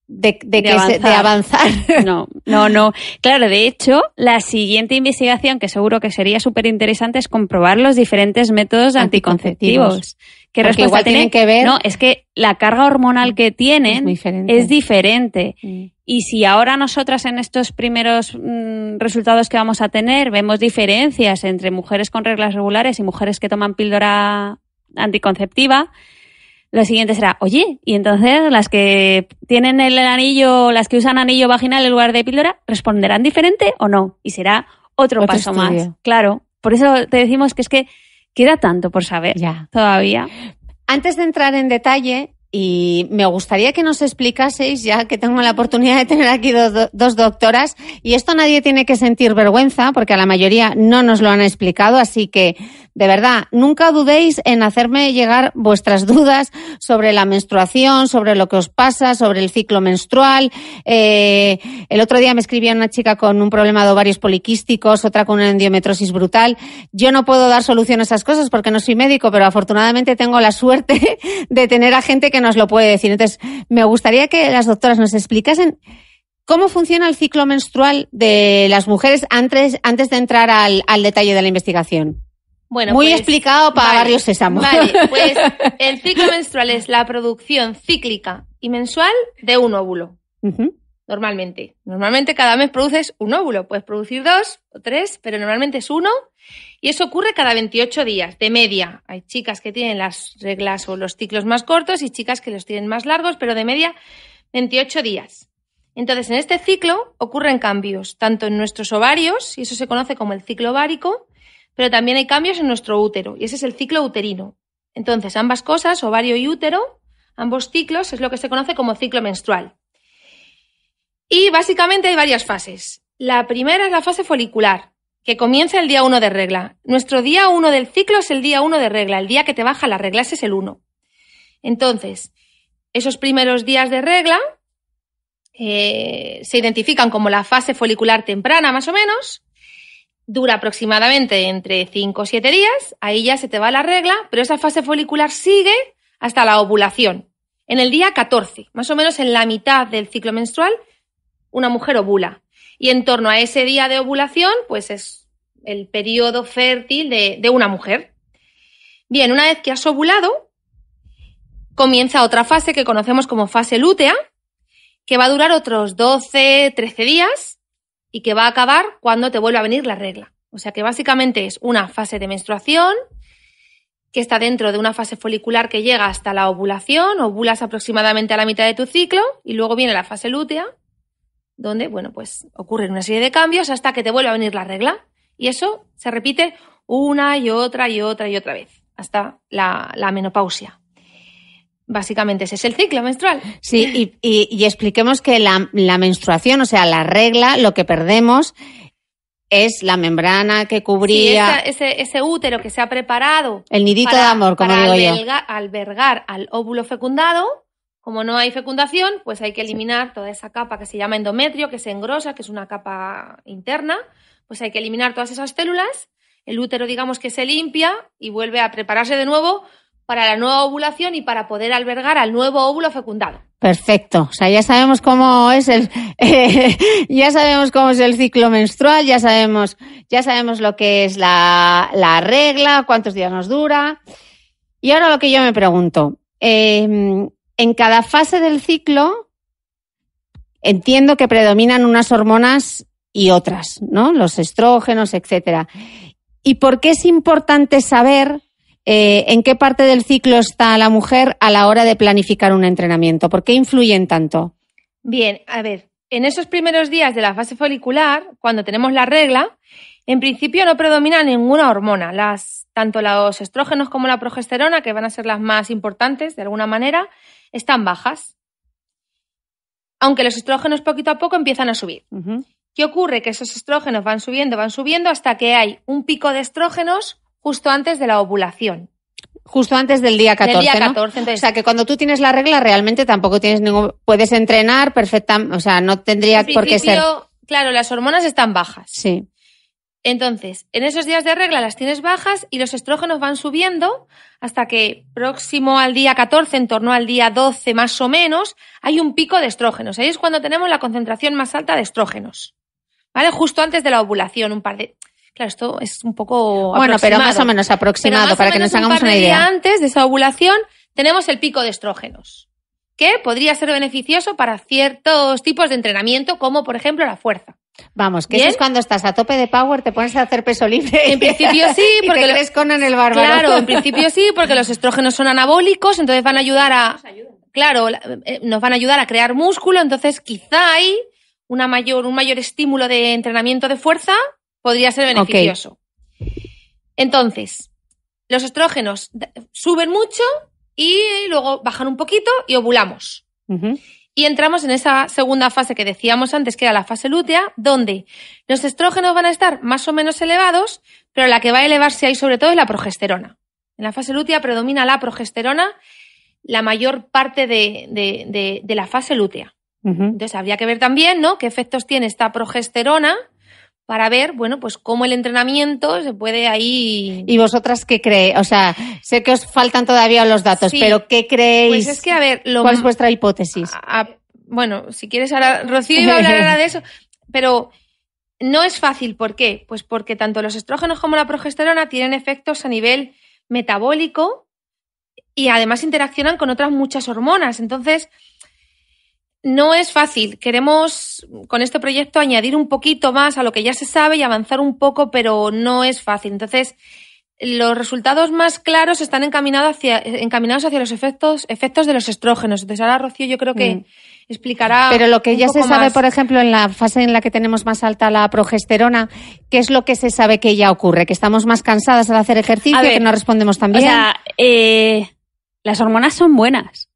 de, que avanzar. <laughs> No, no, no. Claro, de hecho, la siguiente investigación, que seguro que sería súper interesante, es comprobar los diferentes métodos anticonceptivos. ¿Qué igual tienen que ver? No, es que la carga hormonal mm, que tienen es, diferente. Y si ahora nosotras en estos primeros mm, resultados que vamos a tener vemos diferencias entre mujeres con reglas regulares y mujeres que toman píldora anticonceptiva, lo siguiente será, oye, y entonces las que tienen el anillo, las que usan anillo vaginal en lugar de píldora, ¿responderán diferente o no? Y será otro, paso más. Claro. Por eso te decimos que es que queda tanto por saber todavía. Antes de entrar en detalle, y me gustaría que nos explicaseis, ya que tengo la oportunidad de tener aquí dos, doctoras, y esto nadie tiene que sentir vergüenza, porque a la mayoría no nos lo han explicado, así que de verdad, nunca dudéis en hacerme llegar vuestras dudas sobre la menstruación, sobre lo que os pasa, sobre el ciclo menstrual. Eh, el otro día me escribía una chica con un problema de ovarios poliquísticos, otra con una endometrosis brutal. Yo no puedo dar solución a esas cosas porque no soy médico, pero afortunadamente tengo la suerte <laughs> de tener a gente que nos lo puede decir. Entonces, me gustaría que las doctoras nos explicasen ¿Cómo funciona el ciclo menstrual de las mujeres antes, antes de entrar al, al, detalle de la investigación? Muy pues, explicado para barrios Barrio Vale, pues <laughs> el ciclo menstrual es la producción cíclica y mensual de un óvulo. Normalmente. Normalmente cada mes produces un óvulo. Puedes producir dos o tres, pero normalmente es uno. Y eso ocurre cada 28 días, de media. Hay chicas que tienen las reglas o los ciclos más cortos y chicas que los tienen más largos, pero de media 28 días. Entonces, en este ciclo ocurren cambios, tanto en nuestros ovarios, y eso se conoce como el ciclo ovárico, pero también hay cambios en nuestro útero, y ese es el ciclo uterino. Entonces, ambas cosas, ovario y útero, ambos ciclos, es lo que se conoce como ciclo menstrual. Y básicamente hay varias fases. La primera es la fase folicular, que comienza el día 1 de regla. Nuestro día 1 del ciclo es el día 1 de regla, el día que te baja las reglas es el 1. Entonces, esos primeros días de regla eh, se identifican como la fase folicular temprana, más o menos, dura aproximadamente entre 5 o 7 días, ahí ya se te va la regla, pero esa fase folicular sigue hasta la ovulación. En el día 14, más o menos en la mitad del ciclo menstrual, una mujer ovula. Y en torno a ese día de ovulación, pues es el periodo fértil de, de una mujer. Bien, una vez que has ovulado, comienza otra fase que conocemos como fase lútea, que va a durar otros 12, 13 días y que va a acabar cuando te vuelva a venir la regla. O sea que básicamente es una fase de menstruación que está dentro de una fase folicular que llega hasta la ovulación, ovulas aproximadamente a la mitad de tu ciclo y luego viene la fase lútea, donde, bueno, pues ocurren una serie de cambios hasta que te vuelva a venir la regla. Y eso se repite una y otra y otra y otra vez, hasta la menopausia. Básicamente ese es el ciclo menstrual. Sí, y, expliquemos que la, menstruación, o sea, la regla, lo que perdemos es la membrana que cubría... ese, útero que se ha preparado... El nidito para, de amor, como albergar al óvulo fecundado, como no hay fecundación, pues hay que eliminar toda esa capa que se llama endometrio, que se engrosa, que es una capa interna, pues hay que eliminar todas esas células el útero digamos que se limpia y vuelve a prepararse de nuevo para la nueva ovulación y para poder albergar al nuevo óvulo fecundado. Perfecto. O sea, ya sabemos cómo es el, <laughs> ya sabemos cómo es el ciclo menstrual, ya sabemos, ya sabemos lo que es la, regla, cuántos días nos dura. Y ahora lo que yo me pregunto, em, en cada fase del ciclo entiendo que predominan unas hormonas y otras, ¿no? Los estrógenos, etcétera. ¿Y por qué es importante saber eh, ¿en qué parte del ciclo está la mujer a la hora de planificar un entrenamiento? ¿Por qué influyen tanto? Bien, a ver, en esos primeros días de la fase folicular, cuando tenemos la regla, en principio no predomina ninguna hormona, las, tanto los estrógenos como la progesterona, que van a ser las más importantes de alguna manera, están bajas. Aunque los estrógenos poquito a poco empiezan a subir. ¿Qué ocurre? Que esos estrógenos van subiendo, van subiendo hasta que hay un pico de estrógenos justo antes de la ovulación. Justo antes del día 14. 14 O sea, que cuando tú tienes la regla realmente tampoco tienes ningún. Puedes entrenar perfectamente. O sea, no tendría por qué ser. Claro, las hormonas están bajas. Sí. Entonces, en esos días de regla las tienes bajas y los estrógenos van subiendo hasta que próximo al día 14, en torno al día 12 más o menos, hay un pico de estrógenos. Ahí es cuando tenemos la concentración más alta de estrógenos. ¿Vale? Justo antes de la ovulación, un par de Claro, esto es un poco. Bueno, pero más o menos aproximado, para que nos hagamos una idea. Antes de esa ovulación, tenemos el pico de estrógenos, que podría ser beneficioso para ciertos tipos de entrenamiento, como por ejemplo la fuerza. Vamos, que eso es cuando estás a tope de power, te pones a hacer peso libre. En principio sí, <laughs> porque los... el Claro, <laughs> principio sí, porque los estrógenos son anabólicos, entonces van a ayudar a. Claro, eh, nos van a ayudar a crear músculo, entonces quizá hay una mayor, un mayor estímulo de entrenamiento de fuerza podría ser beneficioso. Entonces, los estrógenos suben mucho y luego bajan un poquito y ovulamos. Y entramos en esa segunda fase que decíamos antes, que era la fase lútea, donde los estrógenos van a estar más o menos elevados, pero la que va a elevarse ahí sobre todo es la progesterona. En la fase lútea predomina la progesterona la mayor parte de, la fase lútea. Entonces habría que ver también, ¿no? ¿Qué efectos tiene esta progesterona para ver, bueno, pues cómo el entrenamiento se puede ahí. ¿Y vosotras qué creéis? O sea, sé que os faltan todavía los datos, pero ¿qué creéis? Pues es que, a ver, lo ¿cuál es vuestra hipótesis? bueno, si quieres ahora, Rocío iba a hablar ahora de eso, pero no es fácil. ¿Por qué? Pues porque tanto los estrógenos como la progesterona tienen efectos a nivel metabólico y además interaccionan con otras muchas hormonas. Entonces, no es fácil. Queremos con este proyecto añadir un poquito más a lo que ya se sabe y avanzar un poco, pero no es fácil. Entonces, los resultados más claros están encaminados hacia, encaminados hacia los efectos, efectos de los estrógenos. Entonces, ahora Rocío yo creo que mm. explicará. Pero lo que ya se sabe, por ejemplo, en la fase en la que tenemos más alta la progesterona, ¿qué es lo que se sabe que ya ocurre? ¿Que estamos más cansadas al hacer ejercicio? ¿Que no respondemos tan bien? O sea, eh, las hormonas son buenas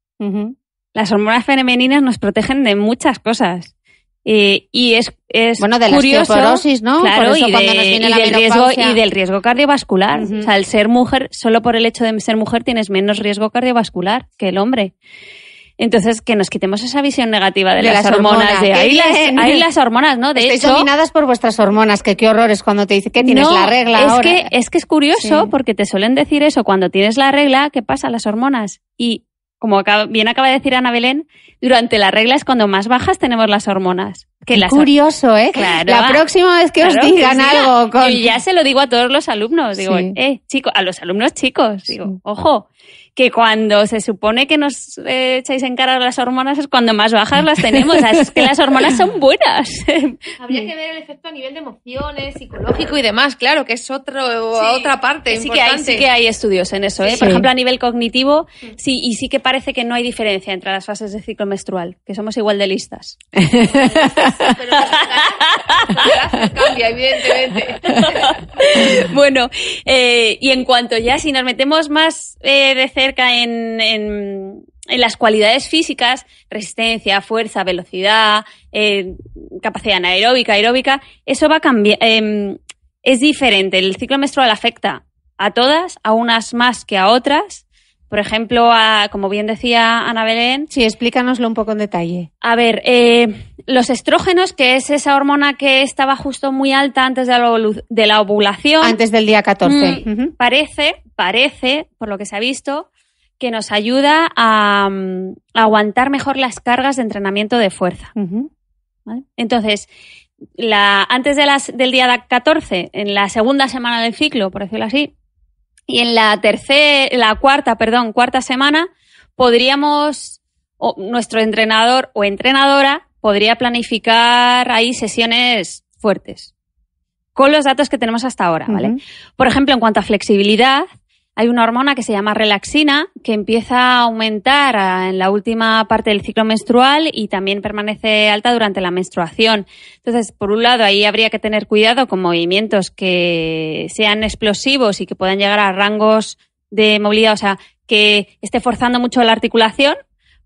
las hormonas femeninas nos protegen de muchas cosas. y es, es bueno, de la curioso, ¿no? Claro, y, del riesgo, del riesgo cardiovascular. O sea, el ser mujer, solo por el hecho de ser mujer tienes menos riesgo cardiovascular que el hombre. Entonces, que nos quitemos esa visión negativa de, las, hormonas. De, ahí, las, <laughs> las, hormonas, ¿no? De Estáis dominadas por vuestras hormonas, que qué horror es cuando te dicen que tienes la regla es Que, es que es curioso porque te suelen decir eso. Cuando tienes la regla, ¿qué pasa? Las hormonas. Y como bien acaba de decir Ana Belén, durante las reglas cuando más bajas tenemos las hormonas. Que curioso, ¿eh? la próxima vez que os digan algo. ya se lo digo a todos los alumnos. Digo, eh, chicos, a los alumnos chicos. Digo, ojo que cuando se supone que nos eh, echáis en cara las hormonas es cuando más bajas las tenemos. es que las hormonas son buenas. <laughs> Habría que ver el efecto a nivel de emociones, psicológico y demás, claro, que es otro, otra parte. Sí que, hay, que hay estudios en eso. ¿eh? Por ejemplo, a nivel cognitivo, sí, y sí que parece que no hay diferencia entre las fases de ciclo menstrual, que somos igual de listas. <laughs> cambia, evidentemente. <laughs> bueno, eh, y en cuanto ya, si nos metemos más de cerca, cerca en, las cualidades físicas, resistencia, fuerza, velocidad, eh, capacidad anaeróbica, aeróbica, eso va a cambiar. Em, es diferente. El ciclo menstrual afecta a todas, a unas más que a otras. Por ejemplo, como bien decía Ana Belén. Sí, explícanoslo un poco en detalle. A ver, eh, los estrógenos, que es esa hormona que estaba justo muy alta antes de la, ovulación. Antes del día 14. Mm, parece, parece, por lo que se ha visto, que nos ayuda mm, a, aguantar mejor las cargas de entrenamiento de fuerza. Entonces, la, antes de las, del día 14, en la segunda semana del ciclo, por decirlo así, y en la tercera, la cuarta, perdón, cuarta semana, podríamos, nuestro entrenador o entrenadora podría planificar ahí sesiones fuertes. Con los datos que tenemos hasta ahora, ¿vale? Por ejemplo, en cuanto a flexibilidad, hay una hormona que se llama relaxina que empieza a aumentar ah, en la última parte del ciclo menstrual y también permanece alta durante la menstruación. Entonces, por un lado, ahí habría que tener cuidado con movimientos que sean explosivos y que puedan llegar a rangos de movilidad, o sea, que esté forzando mucho la articulación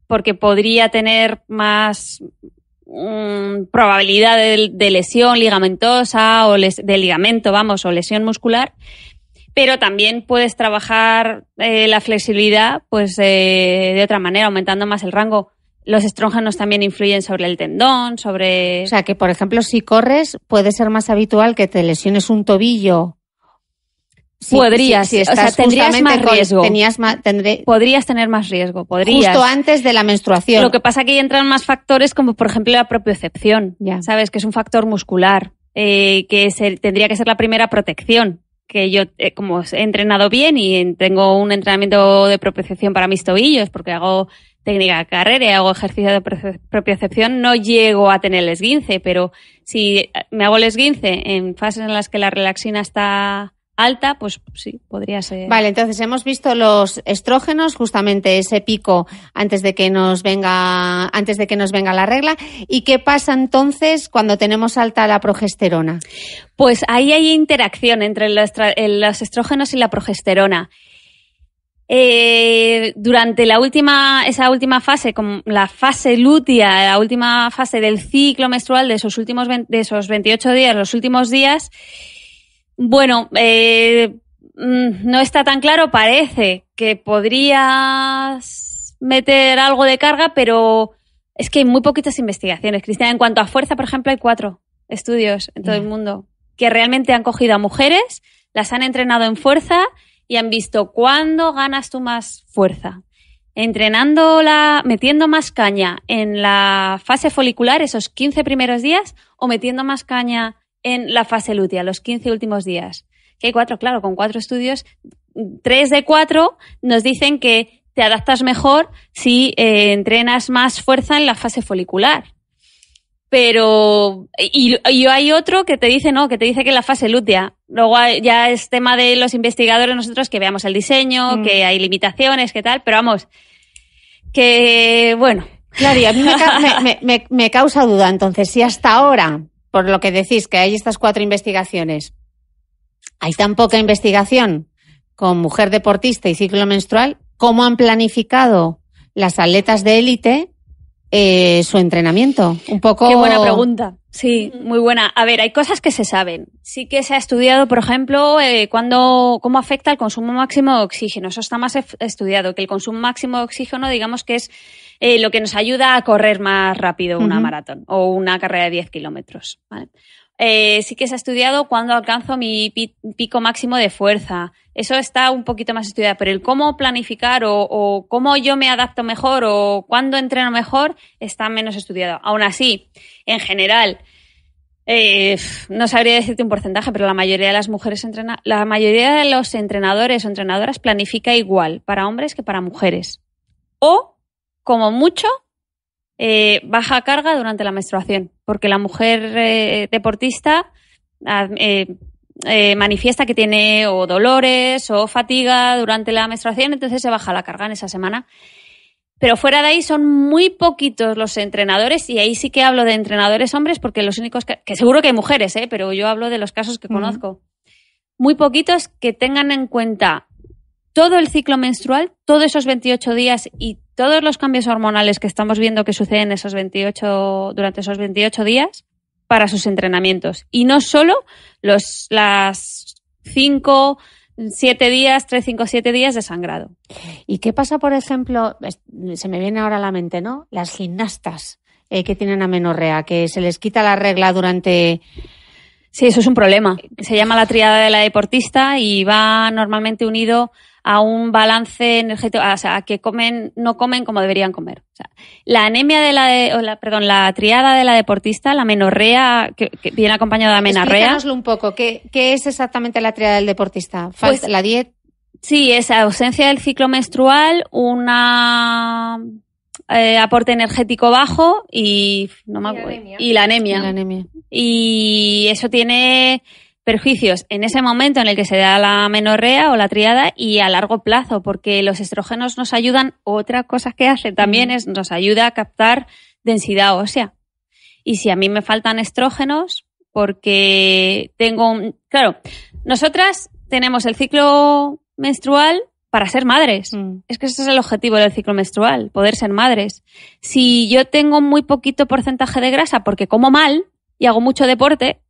porque podría tener más mm, probabilidad de, lesión ligamentosa o de ligamento, vamos, o lesión muscular pero también puedes trabajar eh, la flexibilidad pues eh, de otra manera, aumentando más el rango. Los estrógenos también influyen sobre el tendón, sobre... O sea, que por ejemplo, si corres, puede ser más habitual que te lesiones un tobillo. podrías, o sea, tendrías más riesgo. Podrías tener más riesgo, podrías. Justo antes de la menstruación. Lo que pasa que ahí entran más factores como, por ejemplo, la propiocepción, ya. ¿sabes? Que es un factor muscular, eh, que tendría que ser la primera protección que yo eh, como he entrenado bien y tengo un entrenamiento de propiocepción para mis tobillos porque hago técnica de carrera y hago ejercicio de propiocepción, no llego a tener el esguince, pero si eh, me hago el esguince en fases en las que la relaxina está alta, pues sí, podría ser. Vale, entonces hemos visto los estrógenos, justamente ese pico antes de que nos venga, antes de que nos venga la regla. ¿Y qué pasa entonces cuando tenemos alta la progesterona? Pues ahí hay interacción entre eh, los, estrógenos y la progesterona. Eh, durante la última, esa última fase, con la fase lútea, la última fase del ciclo menstrual de esos últimos, de esos 28 días, los últimos días, bueno, eh, mm, no está tan claro, parece que podrías meter algo de carga, pero es que hay muy poquitas investigaciones. Cristina, en cuanto a fuerza, por ejemplo, hay cuatro estudios en todo el mundo que realmente han cogido a mujeres, las han entrenado en fuerza y han visto cuándo ganas tú más fuerza. Entrenando la, metiendo más caña en la fase folicular, esos 15 primeros días, o metiendo más caña en la fase lútea, los 15 últimos días. Que hay cuatro, claro, con cuatro estudios, tres de cuatro nos dicen que te adaptas mejor si eh, entrenas más fuerza en la fase folicular. Pero, y, hay otro que te dice, no, que te dice que la fase lútea. Luego ya es tema de los investigadores nosotros que veamos el diseño, mm. que hay limitaciones, que tal, pero vamos, que bueno. Claro, a mí <laughs> me causa duda entonces, si hasta ahora por lo que decís que hay estas cuatro investigaciones, hay tan poca investigación con mujer deportista y ciclo menstrual, ¿cómo han planificado las atletas de élite eh, su entrenamiento? Un poco. Qué buena pregunta. Sí, muy buena. A ver, hay cosas que se saben. Sí que se ha estudiado, por ejemplo, eh, cuando, cómo afecta el consumo máximo de oxígeno. Eso está más estudiado, que el consumo máximo de oxígeno, digamos que es eh, lo que nos ayuda a correr más rápido una maratón o una carrera de 10 kilómetros. ¿vale? Eh, sí que se ha estudiado cuándo alcanzo mi pico máximo de fuerza. Eso está un poquito más estudiado, pero el cómo planificar o, cómo yo me adapto mejor o cuándo entreno mejor está menos estudiado. Aún así, en general, eh, no sabría decirte un porcentaje, pero la mayoría de las mujeres entrena, la mayoría de los entrenadores o entrenadoras planifica igual para hombres que para mujeres. O, como mucho, eh, baja carga durante la menstruación, porque la mujer eh, deportista ah, eh, manifiesta que tiene o dolores o fatiga durante la menstruación, entonces se baja la carga en esa semana. Pero fuera de ahí son muy poquitos los entrenadores, y ahí sí que hablo de entrenadores hombres, porque los únicos que, seguro que hay mujeres, pero yo hablo de los casos que conozco. Muy poquitos que tengan en cuenta todo el ciclo menstrual, todos esos 28 días y todos los cambios hormonales que estamos viendo que suceden esos 28, durante esos 28 días para sus entrenamientos. Y no solo los, las 5, 7 días, 3, 5, 7 días de sangrado. ¿Y qué pasa, por ejemplo, se me viene ahora a la mente, ¿no? Las gimnastas eh, que tienen amenorrea, que se les quita la regla durante Sí, eso es un problema. Se llama la triada de la deportista y va normalmente unido a un balance energético, o sea, que comen, no comen como deberían comer. la anemia de la, perdón, la triada de la deportista, la menorrea, que, viene acompañada de la menorrea. un poco, ¿qué, es exactamente la triada del deportista? Pues, ¿La dieta? Sí, es ausencia del ciclo menstrual, una eh, aporte energético bajo y y la anemia. Y eso tiene perjuicios en ese momento en el que se da la menorrea o la triada y a largo plazo, porque los estrógenos nos ayudan, otra cosa que hace también es nos ayuda a captar densidad ósea. Y si a mí me faltan estrógenos, porque tengo Claro, nosotras tenemos el ciclo menstrual para ser madres. Mm. Es que ese es el objetivo del ciclo menstrual, poder ser madres. Si yo tengo muy poquito porcentaje de grasa porque como mal y hago mucho deporte,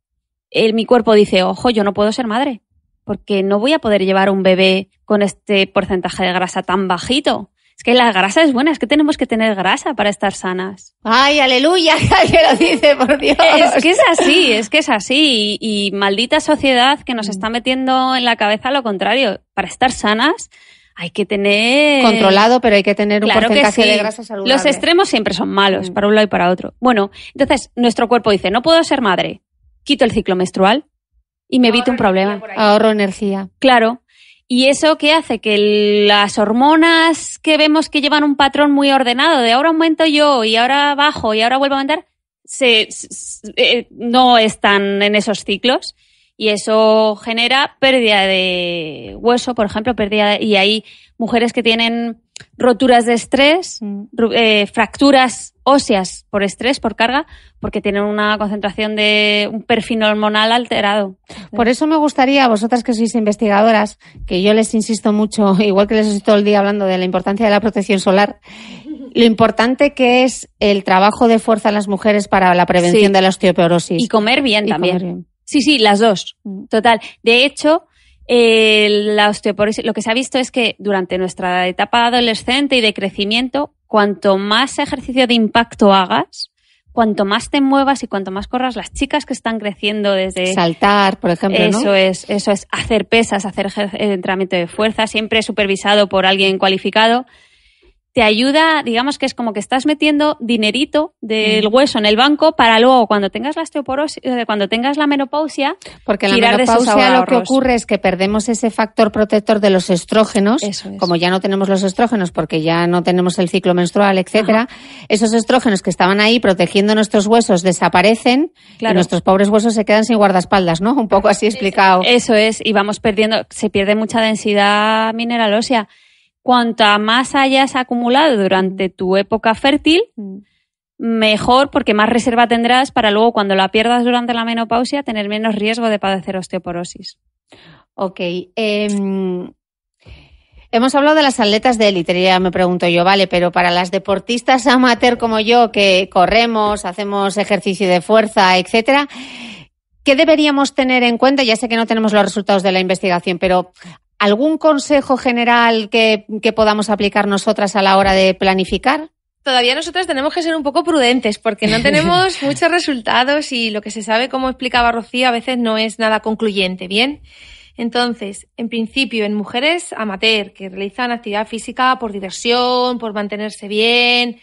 el, mi cuerpo dice, ojo, yo no puedo ser madre, porque no voy a poder llevar un bebé con este porcentaje de grasa tan bajito. Es que la grasa es buena, es que tenemos que tener grasa para estar sanas. Ay, aleluya, que <laughs> lo dice, por Dios. Es que es así, es que es así. Y, maldita sociedad que nos mm. está metiendo en la cabeza lo contrario. Para estar sanas hay que tener... Controlado, pero hay que tener un porcentaje de grasa saludable. Los extremos siempre son malos, mm. para un lado y para otro. Bueno, entonces nuestro cuerpo dice, no puedo ser madre quito el ciclo menstrual y me evito un problema. Ahorro energía. Claro. ¿Y eso qué hace? Que las hormonas que vemos que llevan un patrón muy ordenado, de ahora aumento yo y ahora bajo y ahora vuelvo a aumentar, se, eh, no están en esos ciclos. Y eso genera pérdida de hueso, por ejemplo, pérdida y hay mujeres que tienen roturas de estrés, mm. eh, fracturas óseas por estrés, por carga, porque tienen una concentración de un perfil hormonal alterado. Por eso me gustaría, vosotras que sois investigadoras, que yo les insisto mucho, <laughs> igual que les estoy todo el día hablando de la importancia de la protección solar, lo importante que es el trabajo de fuerza en las mujeres para la prevención de la osteoporosis. Y comer bien también. Sí, sí, las dos. Mm. Total. De hecho, eh, lo que se ha visto es que durante nuestra etapa adolescente y de crecimiento, cuanto más ejercicio de impacto hagas, cuanto más te muevas y cuanto más corras, las chicas que están creciendo desde... Saltar, por ejemplo. Eso es, eso es, hacer pesas, hacer entrenamiento de fuerza, siempre supervisado por alguien cualificado te ayuda, digamos que es como que estás metiendo dinerito del hueso en el banco para luego cuando tengas la osteoporosis, eh, cuando tengas la menopausia, porque en la menopausia lo que ocurre es que perdemos ese factor protector de los estrógenos, como ya no tenemos los estrógenos porque ya no tenemos el ciclo menstrual, etcétera, esos estrógenos que estaban ahí protegiendo nuestros huesos desaparecen y nuestros pobres huesos se quedan sin guardaespaldas, ¿no? Un poco así explicado. Eso es, y vamos perdiendo, se pierde mucha densidad mineral ósea cuanta más hayas acumulado durante tu época fértil, mm. mejor porque más reserva tendrás para luego cuando la pierdas durante la menopausia tener menos riesgo de padecer osteoporosis. Ok. Em, hemos hablado de las atletas de élite, ya me pregunto yo, vale, pero para las deportistas amateur como yo, que corremos, hacemos ejercicio de fuerza, etcétera, ¿qué deberíamos tener en cuenta? Ya sé que no tenemos los resultados de la investigación, pero ¿Algún consejo general que, podamos aplicar nosotras a la hora de planificar? todavía nosotras tenemos que ser un poco prudentes porque no <laughs> tenemos muchos resultados y lo que se sabe, como explicaba Rocío, a veces no es nada concluyente, ¿bien? Entonces, en principio, en mujeres amateur que realizan actividad física por diversión, por mantenerse bien,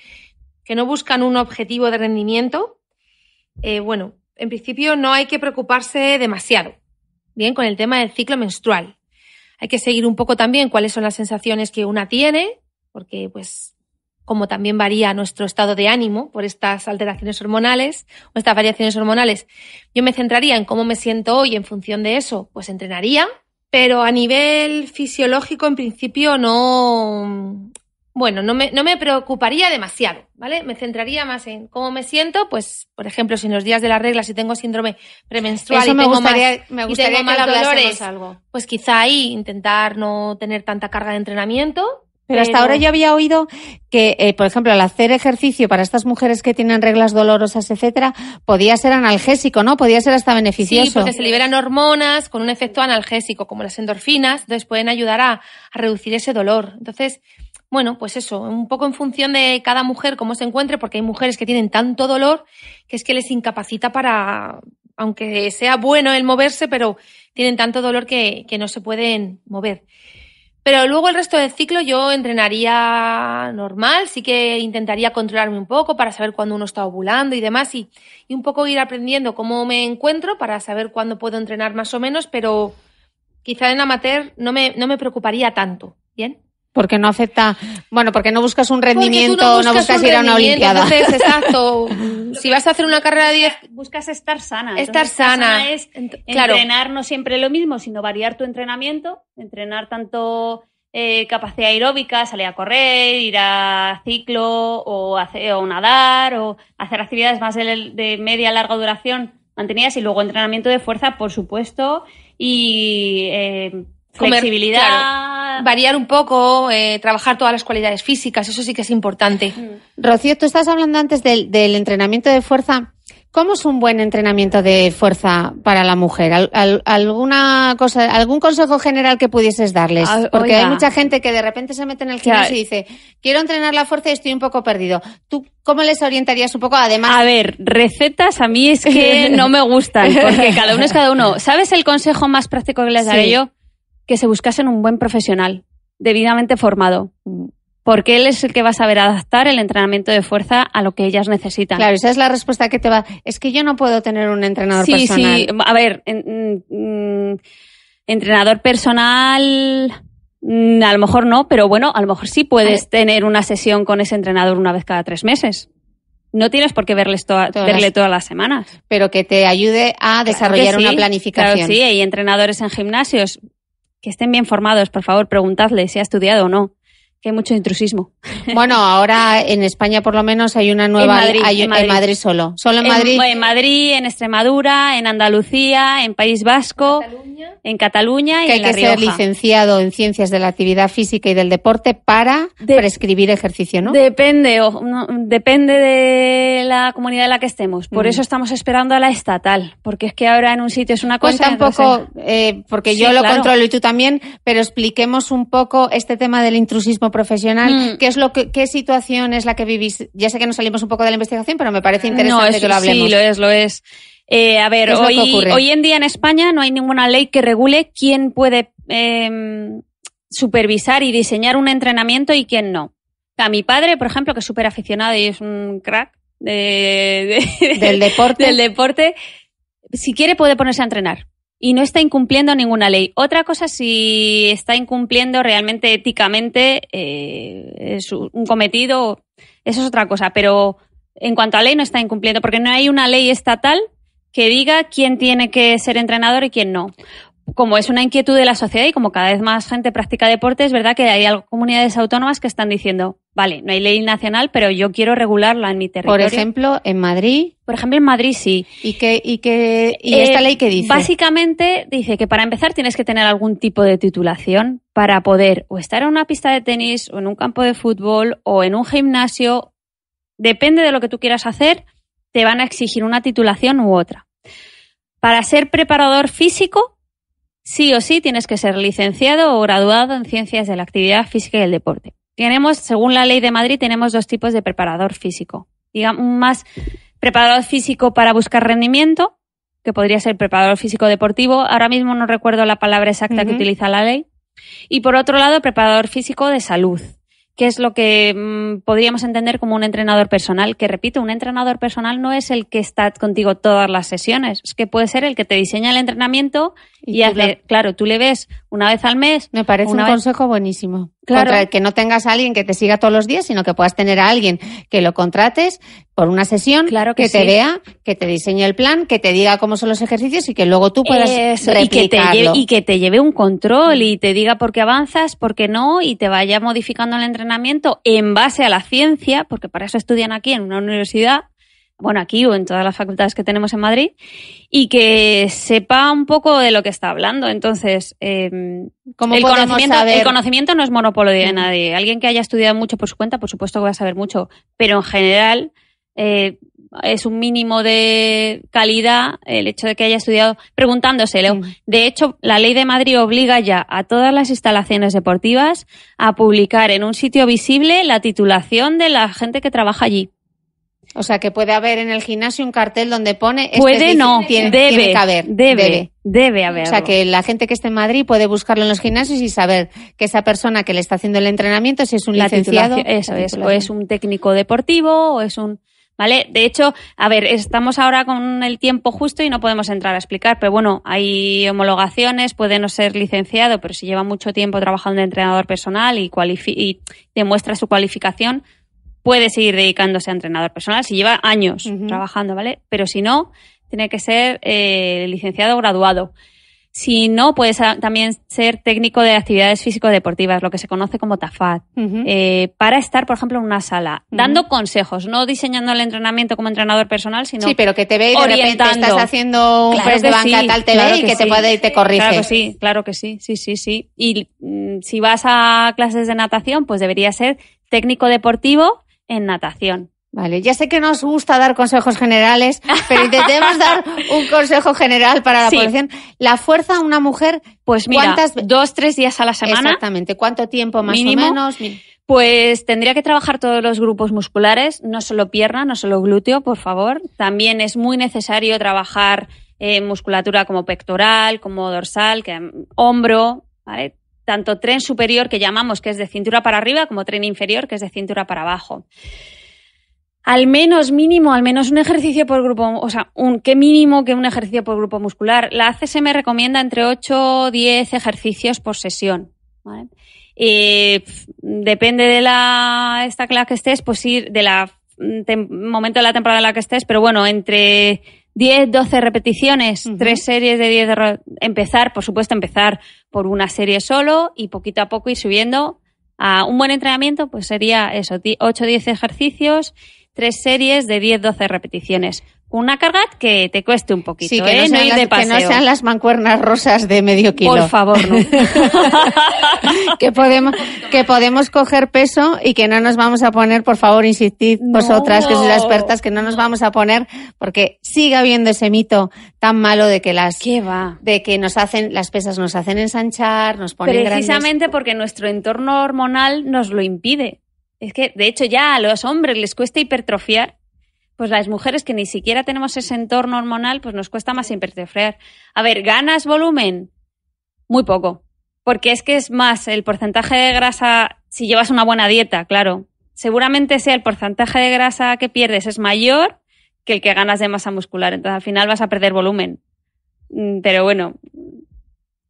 que no buscan un objetivo de rendimiento, eh, bueno, en principio no hay que preocuparse demasiado, ¿bien? Con el tema del ciclo menstrual. Hay que seguir un poco también cuáles son las sensaciones que una tiene, porque pues como también varía nuestro estado de ánimo por estas alteraciones hormonales o estas variaciones hormonales, yo me centraría en cómo me siento hoy en función de eso, pues entrenaría, pero a nivel fisiológico en principio no bueno, no me, preocuparía demasiado, ¿vale? Me centraría más en cómo me siento, pues, por ejemplo, si en los días de las reglas si tengo síndrome premenstrual y, me gustaría, me gustaría dolores, algo. pues quizá ahí intentar no tener tanta carga de entrenamiento. Pero, hasta ahora yo había oído que, eh, por ejemplo, al hacer ejercicio para estas mujeres que tienen reglas dolorosas, etcétera, podía ser analgésico, ¿no? Podía ser hasta beneficioso. Sí, porque se liberan hormonas con un efecto analgésico, como las endorfinas, entonces pueden ayudar a, a reducir ese dolor. Entonces, bueno, pues eso, un poco en función de cada mujer, cómo se encuentre, porque hay mujeres que tienen tanto dolor que es que les incapacita para, aunque sea bueno el moverse, pero tienen tanto dolor que, no se pueden mover. Pero luego el resto del ciclo yo entrenaría normal, sí que intentaría controlarme un poco para saber cuándo uno está ovulando y demás, y, un poco ir aprendiendo cómo me encuentro para saber cuándo puedo entrenar más o menos, pero quizá en amateur no me, no me preocuparía tanto, ¿bien? Porque no acepta, bueno, porque no buscas un rendimiento, no buscas, ir a una olimpiada. <laughs> exacto, si vas a hacer una carrera de 10, buscas estar sana. Estar sana. es entrenar no siempre lo mismo, sino variar tu entrenamiento, entrenar tanto eh, capacidad aeróbica, salir a correr, ir a ciclo o, hacer, o nadar o hacer actividades más de, media larga duración mantenidas y luego entrenamiento de fuerza, por supuesto, y eh, flexibilidad. variar un poco, eh, trabajar todas las cualidades físicas, eso sí que es importante. Mm. Rocío, tú estás hablando antes del, entrenamiento de fuerza. ¿Cómo es un buen entrenamiento de fuerza para la mujer? alguna cosa, ¿Algún consejo general que pudieses darles? Ah, porque hay mucha gente que de repente se mete en el gimnasio y dice, quiero entrenar la fuerza y estoy un poco perdido. ¿Tú ¿Cómo les orientarías un poco? Además. A ver, recetas a mí es que <laughs> no me gustan, porque cada uno es cada uno. ¿Sabes el consejo más práctico que les daré yo? que se buscasen un buen profesional, debidamente formado, porque él es el que va a saber adaptar el entrenamiento de fuerza a lo que ellas necesitan. Claro, esa es la respuesta que te va. Es que yo no puedo tener un entrenador personal. Sí, sí. A ver, mm, entrenador personal, mm, a lo mejor no, pero bueno, a lo mejor sí puedes tener una sesión con ese entrenador una vez cada tres meses. No tienes por qué verles verle todas las semanas. Pero que te ayude a desarrollar una planificación. Claro, sí, hay entrenadores en gimnasios que estén bien formados, por favor, preguntadle si ha estudiado o no que hay mucho intrusismo. <laughs> Bueno, ahora en España por lo menos hay una nueva... En Madrid, en Madrid. solo. Solo en Madrid. En Madrid, en Extremadura, en Andalucía, en País Vasco, en Cataluña y en Hay que ser licenciado en Ciencias de la Actividad Física y del Deporte para prescribir ejercicio, ¿no? Depende, o, depende de la comunidad en la que estemos. Por mm. eso estamos esperando a la estatal, porque es que ahora en un sitio es una cosa... un poco, eh, porque yo lo controlo y tú también, pero expliquemos un poco este tema del intrusismo profesional, mm. ¿qué es lo qué situación es la que vivís? Ya sé que nos salimos un poco de la investigación, pero me parece interesante que lo hablemos. Sí, lo es, lo es. Eh, a ver, hoy, en día en España no hay ninguna ley que regule quién puede em, supervisar y diseñar un entrenamiento y quién no. A mi padre, por ejemplo, que es súper aficionado y es un crack del deporte, <laughs> del deporte si quiere puede ponerse a entrenar y no está incumpliendo ninguna ley. Otra cosa si está incumpliendo realmente éticamente eh, es un cometido, eso es otra cosa, pero en cuanto a ley no está incumpliendo, porque no hay una ley estatal que diga quién tiene que ser entrenador y quién no. Como es una inquietud de la sociedad y como cada vez más gente practica deporte, es verdad que hay comunidades autónomas que están diciendo, vale, no hay ley nacional, pero yo quiero regularla en mi territorio. Por ejemplo, en Madrid. Por ejemplo, en Madrid sí. ¿Y qué, y qué, y eh, esta ley qué dice? Básicamente dice que para empezar tienes que tener algún tipo de titulación para poder o estar en una pista de tenis o en un campo de fútbol o en un gimnasio. Depende de lo que tú quieras hacer, te van a exigir una titulación u otra. Para ser preparador físico, sí o sí tienes que ser licenciado o graduado en ciencias de la actividad física y el deporte. Tenemos, según la ley de Madrid, tenemos dos tipos de preparador físico. Digamos, más preparador físico para buscar rendimiento, que podría ser preparador físico deportivo. Ahora mismo no recuerdo la palabra exacta que utiliza la ley. Y por otro lado, preparador físico de salud, qué es lo que mm, podríamos entender como un entrenador personal, que repito, un entrenador personal no es el que está contigo todas las sesiones, es que puede ser el que te diseña el entrenamiento y, claro, tú le ves una vez al mes. Me parece un consejo buenísimo. Claro. que no tengas a alguien que te siga todos los días, sino que puedas tener a alguien que lo contrates, por una sesión que, te vea, que te diseñe el plan, que te diga cómo son los ejercicios y que luego tú puedas Y, que te lleve, un control mm. y te diga por qué avanzas, por qué no y te vaya modificando el entrenamiento en base a la ciencia, porque para eso estudian aquí en una universidad bueno, aquí o en todas las facultades que tenemos en Madrid, y que sepa un poco de lo que está hablando. Entonces, em, el, conocimiento, el conocimiento no es monopolio de mm. nadie. Alguien que haya estudiado mucho por su cuenta, por supuesto que va a saber mucho, pero en general eh, es un mínimo de calidad el hecho de que haya estudiado preguntándose, mm. De hecho, la ley de Madrid obliga ya a todas las instalaciones deportivas a publicar en un sitio visible la titulación de la gente que trabaja allí. O sea, que puede haber en el gimnasio un cartel donde pone. Este puede, no. debe, haber. Debe. Debe, haber. O sea, que la gente que esté en Madrid puede buscarlo en los gimnasios y saber que esa persona que le está haciendo el entrenamiento, si es un licenciado. Eso es. O es un técnico deportivo, o es un ¿Vale? De hecho, a ver, estamos ahora con el tiempo justo y no podemos entrar a explicar, pero bueno, hay homologaciones, puede no ser licenciado, pero si lleva mucho tiempo trabajando de entrenador personal y, y demuestra su cualificación, puede seguir dedicándose a entrenador personal si lleva años trabajando, ¿vale? Pero si no, tiene que ser eh, licenciado o graduado. Si no, puedes también ser técnico de actividades físico-deportivas, lo que se conoce como tafat, eh, para estar, por ejemplo, en una sala, dando consejos, no diseñando el entrenamiento como entrenador personal, sino. Sí, pero que te ve y de estás haciendo un press de banca tal, te ve y que, te puede y te corrige. Claro que sí, claro que sí, sí, sí, sí. Y mm, si vas a clases de natación, pues debería ser técnico deportivo en natación. Vale, ya sé que nos gusta dar consejos generales, pero intentemos <laughs> dar un consejo general para la población. La fuerza a una mujer, pues ¿cuántas? mira, dos, tres días a la semana. Exactamente. ¿Cuánto tiempo más mínimo? o menos? Pues tendría que trabajar todos los grupos musculares, no solo pierna, no solo glúteo, por favor. También es muy necesario trabajar eh, musculatura como pectoral, como dorsal, que, mm, hombro, Tanto tren superior que llamamos que es de cintura para arriba como tren inferior que es de cintura para abajo al menos mínimo, al menos un ejercicio por grupo, o sea, un qué mínimo que un ejercicio por grupo muscular. La ACSM recomienda entre 8 o 10 ejercicios por sesión. Eh, depende de la clase que estés, pues ir de la mm, momento de la temporada en la que estés, pero bueno, entre 10, 12 repeticiones, tres series de 10 empezar, por supuesto, empezar por una serie solo y poquito a poco ir subiendo. A ah, un buen entrenamiento, pues sería eso, 8 o 10 ejercicios tres series de 10-12 repeticiones. Una carga que te cueste un poquito, ¿eh? no sean las, que no sean las mancuernas rosas de medio kilo. Por favor, no. <laughs> que, podemos, que podemos coger peso y que no nos vamos a poner, por favor, insistid vosotras, que sois las expertas, que no nos vamos a poner, porque sigue habiendo ese mito tan malo de que las... ¿Qué De que nos hacen, las pesas nos hacen ensanchar, nos ponen Precisamente porque nuestro entorno hormonal nos lo impide. Es que, de hecho, ya a los hombres les cuesta hipertrofiar, pues las mujeres que ni siquiera tenemos ese entorno hormonal, pues nos cuesta más hipertrofiar. A ver, ¿ganas volumen? Muy poco. Porque es que es más el porcentaje de grasa, si llevas una buena dieta, claro. Seguramente sea el porcentaje de grasa que pierdes es mayor que el que ganas de masa muscular. Entonces, al final vas a perder volumen. Mm, pero bueno,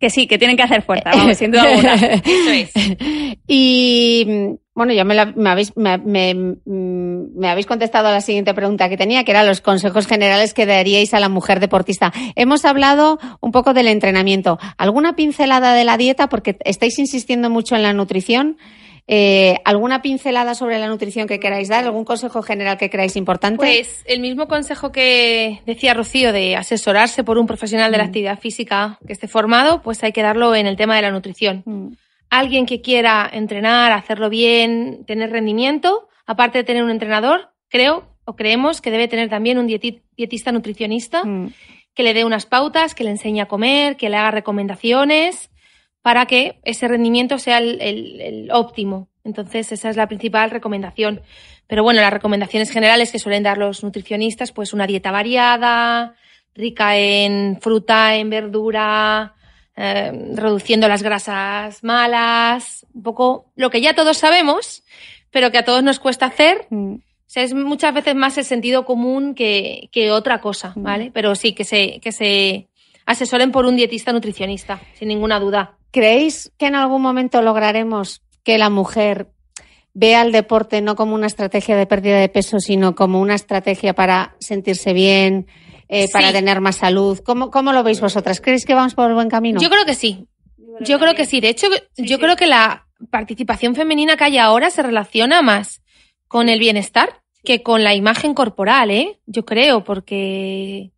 que sí, que tienen que hacer fuerza, vamos, sin duda <laughs> Y bueno, ya me, habéis, me, habéis contestado a la siguiente pregunta que tenía, que era los consejos generales que daríais a la mujer deportista. Hemos hablado un poco del entrenamiento. ¿Alguna pincelada de la dieta? Porque estáis insistiendo mucho en la nutrición. Eh, ¿Alguna pincelada sobre la nutrición que queráis dar? ¿Algún consejo general que creáis importante? Pues el mismo consejo que decía Rocío de asesorarse por un profesional de la mm. actividad física que esté formado, pues hay que darlo en el tema de la nutrición. Mm. Alguien que quiera entrenar, hacerlo bien, tener rendimiento, aparte de tener un entrenador, creo o creemos que debe tener también un dietista nutricionista mm. que le dé unas pautas, que le enseñe a comer, que le haga recomendaciones para que ese rendimiento sea el, óptimo. Entonces, esa es la principal recomendación. Pero bueno, las recomendaciones generales que suelen dar los nutricionistas, pues una dieta variada, rica en fruta, en verdura, eh, reduciendo las grasas malas, un poco lo que ya todos sabemos, pero que a todos nos cuesta hacer. Mm. O sea, es muchas veces más el sentido común que, otra cosa, mm. ¿vale? Pero sí, que se, que se asesoren por un dietista nutricionista, sin ninguna duda. ¿Creéis que en algún momento lograremos que la mujer vea el deporte no como una estrategia de pérdida de peso, sino como una estrategia para sentirse bien, eh, para tener más salud? ¿Cómo, lo veis vosotras? ¿Creéis que vamos por el buen camino? Yo creo que sí. Yo creo que sí. De hecho, yo creo que la participación femenina que hay ahora se relaciona más con el bienestar que con la imagen corporal, ¿eh? Yo creo, porque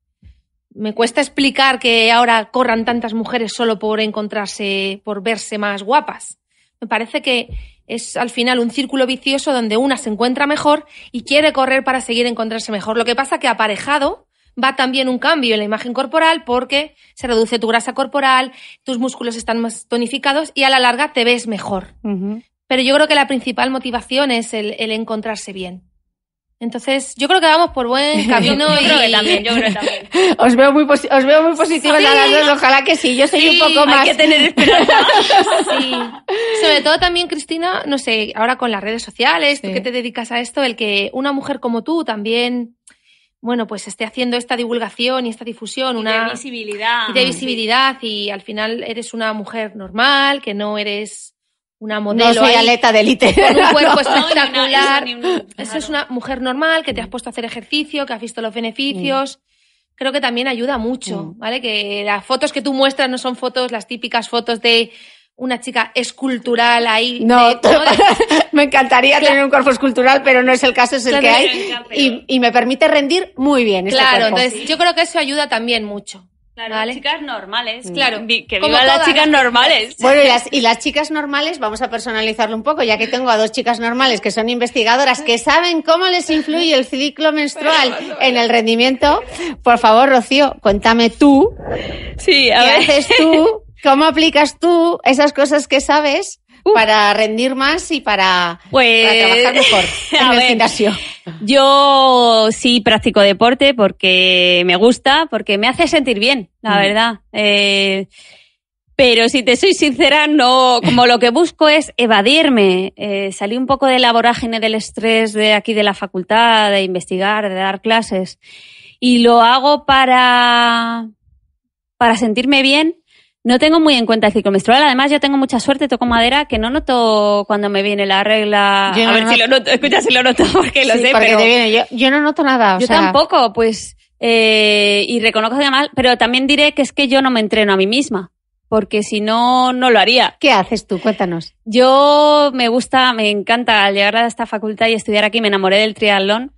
me cuesta explicar que ahora corran tantas mujeres solo por encontrarse, por verse más guapas. Me parece que es al final un círculo vicioso donde una se encuentra mejor y quiere correr para seguir encontrarse mejor. Lo que pasa que aparejado va también un cambio en la imagen corporal porque se reduce tu grasa corporal, tus músculos están más tonificados y a la larga te ves mejor. Pero yo creo que la principal motivación es el encontrarse bien. Entonces, yo creo que vamos por buen <laughs> camino Yo creo que también, creo también. <laughs> Os veo muy, ojalá que sí, yo soy un poco más... hay que tener esperanza. <laughs> sí. Sobre todo también, Cristina, no sé, ahora con las redes sociales, tú que te dedicas a esto, el que una mujer como tú también, bueno, pues esté haciendo esta divulgación y esta difusión. una, de visibilidad. Y de visibilidad, y al final eres una mujer normal, que no eres una modelo. No soy aleta de Con un cuerpo espectacular. es una mujer normal que te has puesto a hacer ejercicio, que has visto los beneficios. Creo que también ayuda mucho, ¿vale? Que las fotos que tú muestras no son fotos, las típicas fotos de una chica escultural ahí. No, <laughs> me encantaría tener un cuerpo escultural, pero no es el caso, es el que hay. Y, me permite rendir muy bien. Este claro, entonces yo creo que eso ayuda también mucho las chicas normales, mm. claro. que vivan <laughs> las chicas normales. Bueno, y las, chicas normales, vamos a personalizarlo un poco, ya que tengo a dos chicas normales que son investigadoras que saben cómo les influye el ciclo menstrual en el rendimiento. Por favor, Rocío, cuéntame tú. Sí, a ¿Qué haces tú? ¿Cómo aplicas tú esas cosas que sabes para rendir más y para, trabajar pues, mejor <laughs> en el Yo sí practico deporte porque me gusta, porque me hace sentir bien, la mm. verdad. Eh, pero si te soy sincera, no, como lo que busco es evadirme, eh, salir un poco de la vorágine del estrés de aquí de la facultad, de investigar, de dar clases. Y lo hago para, para sentirme bien no tengo muy en cuenta el ciclo menstrual. Además, yo tengo mucha suerte, toco madera, que no noto cuando me viene la regla. Yo a no ver noto. si lo noto, escucha si lo noto, <laughs> porque lo sé, pero. Yo, no noto nada, Yo tampoco, pues, eh, y reconozco que mal, pero también diré que es que yo no me entreno a mí misma. Porque si no, no lo haría. ¿Qué haces tú? Cuéntanos. Yo me gusta, me encanta llegar a esta facultad y estudiar aquí, me enamoré del triatlón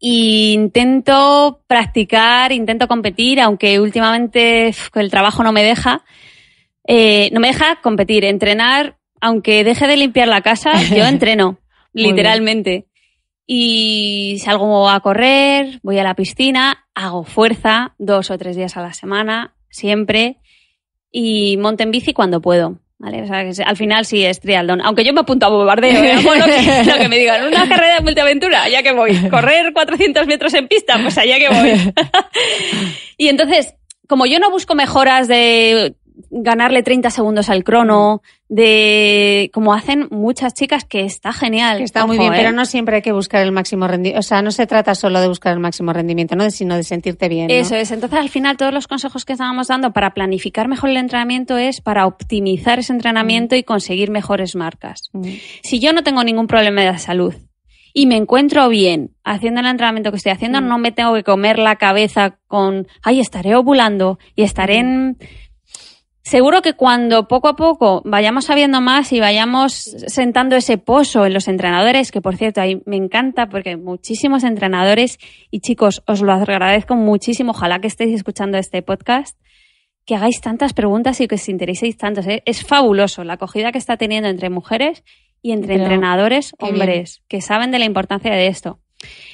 intento practicar, intento competir, aunque últimamente el trabajo no me deja. Eh, no me deja competir, entrenar, aunque deje de limpiar la casa, <laughs> yo entreno, literalmente. Y salgo a correr, voy a la piscina, hago fuerza dos o tres días a la semana, siempre, y monto en bici cuando puedo. ¿Vale? O sea, al final sí es triatlón. Aunque yo me apunto a bombardeo, ¿eh? bueno, que, <laughs> lo que me digan, una carrera de multiaventura, allá que voy. Correr 400 metros en pista, pues allá que voy. <laughs> <laughs> y entonces, como yo no busco mejoras de ganarle 30 segundos al crono, de como hacen muchas chicas que está genial. está muy bien, pero ¿eh? no siempre hay que buscar el máximo rendimiento, o sea, no se trata solo de buscar el máximo rendimiento, sino de sentirte bien. Eso es, entonces al final todos los consejos que estábamos dando para planificar mejor el entrenamiento es para optimizar ese entrenamiento mm. y conseguir mejores marcas. Mm. Si yo no tengo ningún problema de salud, y me encuentro bien haciendo el entrenamiento que estoy haciendo, mm. no me tengo que comer la cabeza con, ay, estaré ovulando y estaré en Seguro que cuando poco a poco vayamos sabiendo más y vayamos sentando ese pozo en los entrenadores, que por cierto, ahí me encanta porque muchísimos entrenadores y chicos, os lo agradezco muchísimo, ojalá que estéis escuchando este podcast, que hagáis tantas preguntas y que os intereséis tantos. ¿eh? Es fabuloso la acogida que está teniendo entre mujeres y entre entrenadores hombres que saben de la importancia de esto.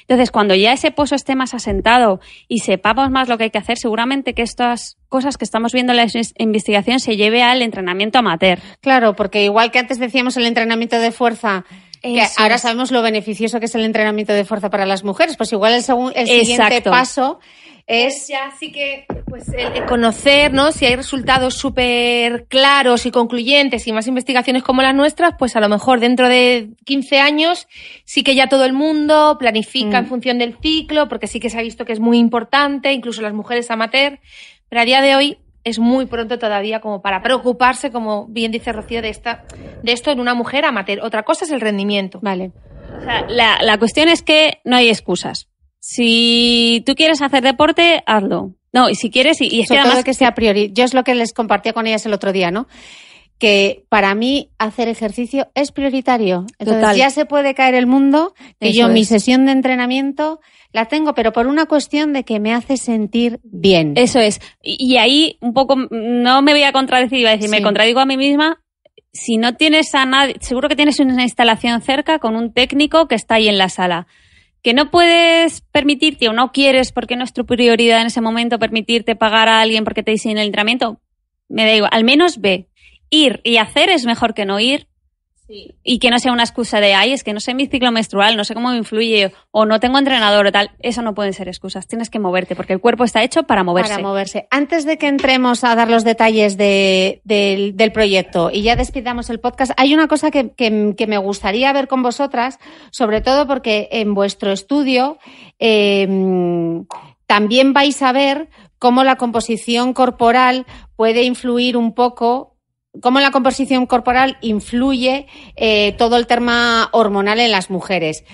Entonces, cuando ya ese pozo esté más asentado y sepamos más lo que hay que hacer, seguramente que estas cosas que estamos viendo en la investigación se lleve al entrenamiento amateur. Claro, porque igual que antes decíamos el entrenamiento de fuerza, ahora sabemos lo beneficioso que es el entrenamiento de fuerza para las mujeres, pues igual el, el siguiente paso es ya así que pues el conocer, ¿no? Si hay resultados súper claros y concluyentes y más investigaciones como las nuestras, pues a lo mejor dentro de 15 años sí que ya todo el mundo planifica en mm. función del ciclo, porque sí que se ha visto que es muy importante, incluso las mujeres amateur, pero a día de hoy es muy pronto todavía como para preocuparse, como bien dice Rocío, de, esta, de esto en una mujer amateur. Otra cosa es el rendimiento. Vale. O sea, la, la cuestión es que no hay excusas. Si tú quieres hacer deporte, hazlo. No, y si quieres, y, es que que sea a priori. Yo es lo que les compartía con ellas el otro día, ¿no? que para mí hacer ejercicio es prioritario. Entonces ya se puede caer el mundo que yo mi sesión de entrenamiento la tengo, pero por una cuestión de que me hace sentir bien. Eso es. Y ahí un poco mm, no me voy a contradecir, iba a decir, me contradigo a mí misma. Si no tienes a nadie, seguro que tienes una instalación cerca con un técnico que está ahí en la sala que no puedes permitirte o no quieres, porque no es tu prioridad en ese momento permitirte pagar a alguien porque te en el entrenamiento, me da al menos ve, ir y hacer es mejor que no ir. Y que no sea una excusa de, ay, es que no sé mi ciclo menstrual, no sé cómo me influye, o no tengo entrenador o tal. Eso no pueden ser excusas. Tienes que moverte, porque el cuerpo está hecho para moverse. Para moverse. Antes de que entremos a dar los detalles del proyecto y ya despidamos el podcast, hay una cosa que, me gustaría ver con vosotras, sobre todo porque en vuestro estudio em, también vais a ver cómo la composición corporal puede influir un poco cómo la composición corporal influye eh, todo el tema hormonal en las mujeres.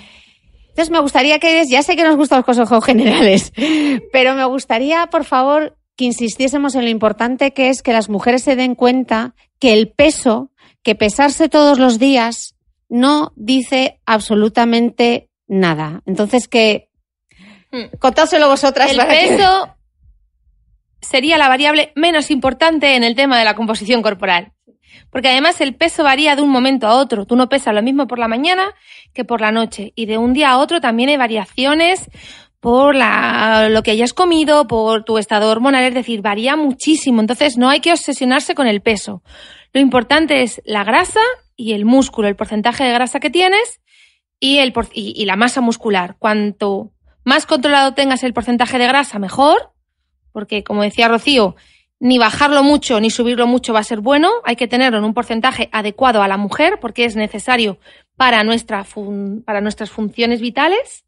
Entonces me gustaría que, ya sé que nos gustan los consejos generales, <laughs> pero me gustaría, por favor, que insistiésemos en lo importante que es que las mujeres se den cuenta que el peso, que pesarse todos los días, no dice absolutamente nada. Entonces que hmm. Contáselo vosotras. El peso sería la variable menos importante en el tema de la composición corporal. Porque además el peso varía de un momento a otro. Tú no pesas lo mismo por la mañana que por la noche. Y de un día a otro también hay variaciones por lo que hayas comido, por tu estado hormonal, es decir, varía muchísimo. Entonces no hay que obsesionarse con el peso. Lo importante es la grasa y el músculo, el porcentaje de grasa que tienes y la masa muscular. Cuanto más controlado tengas el porcentaje de grasa, mejor porque como decía Rocío, ni bajarlo mucho ni subirlo mucho va a ser bueno, hay que tenerlo en un porcentaje adecuado a la mujer porque es necesario para, nuestra para nuestras funciones vitales.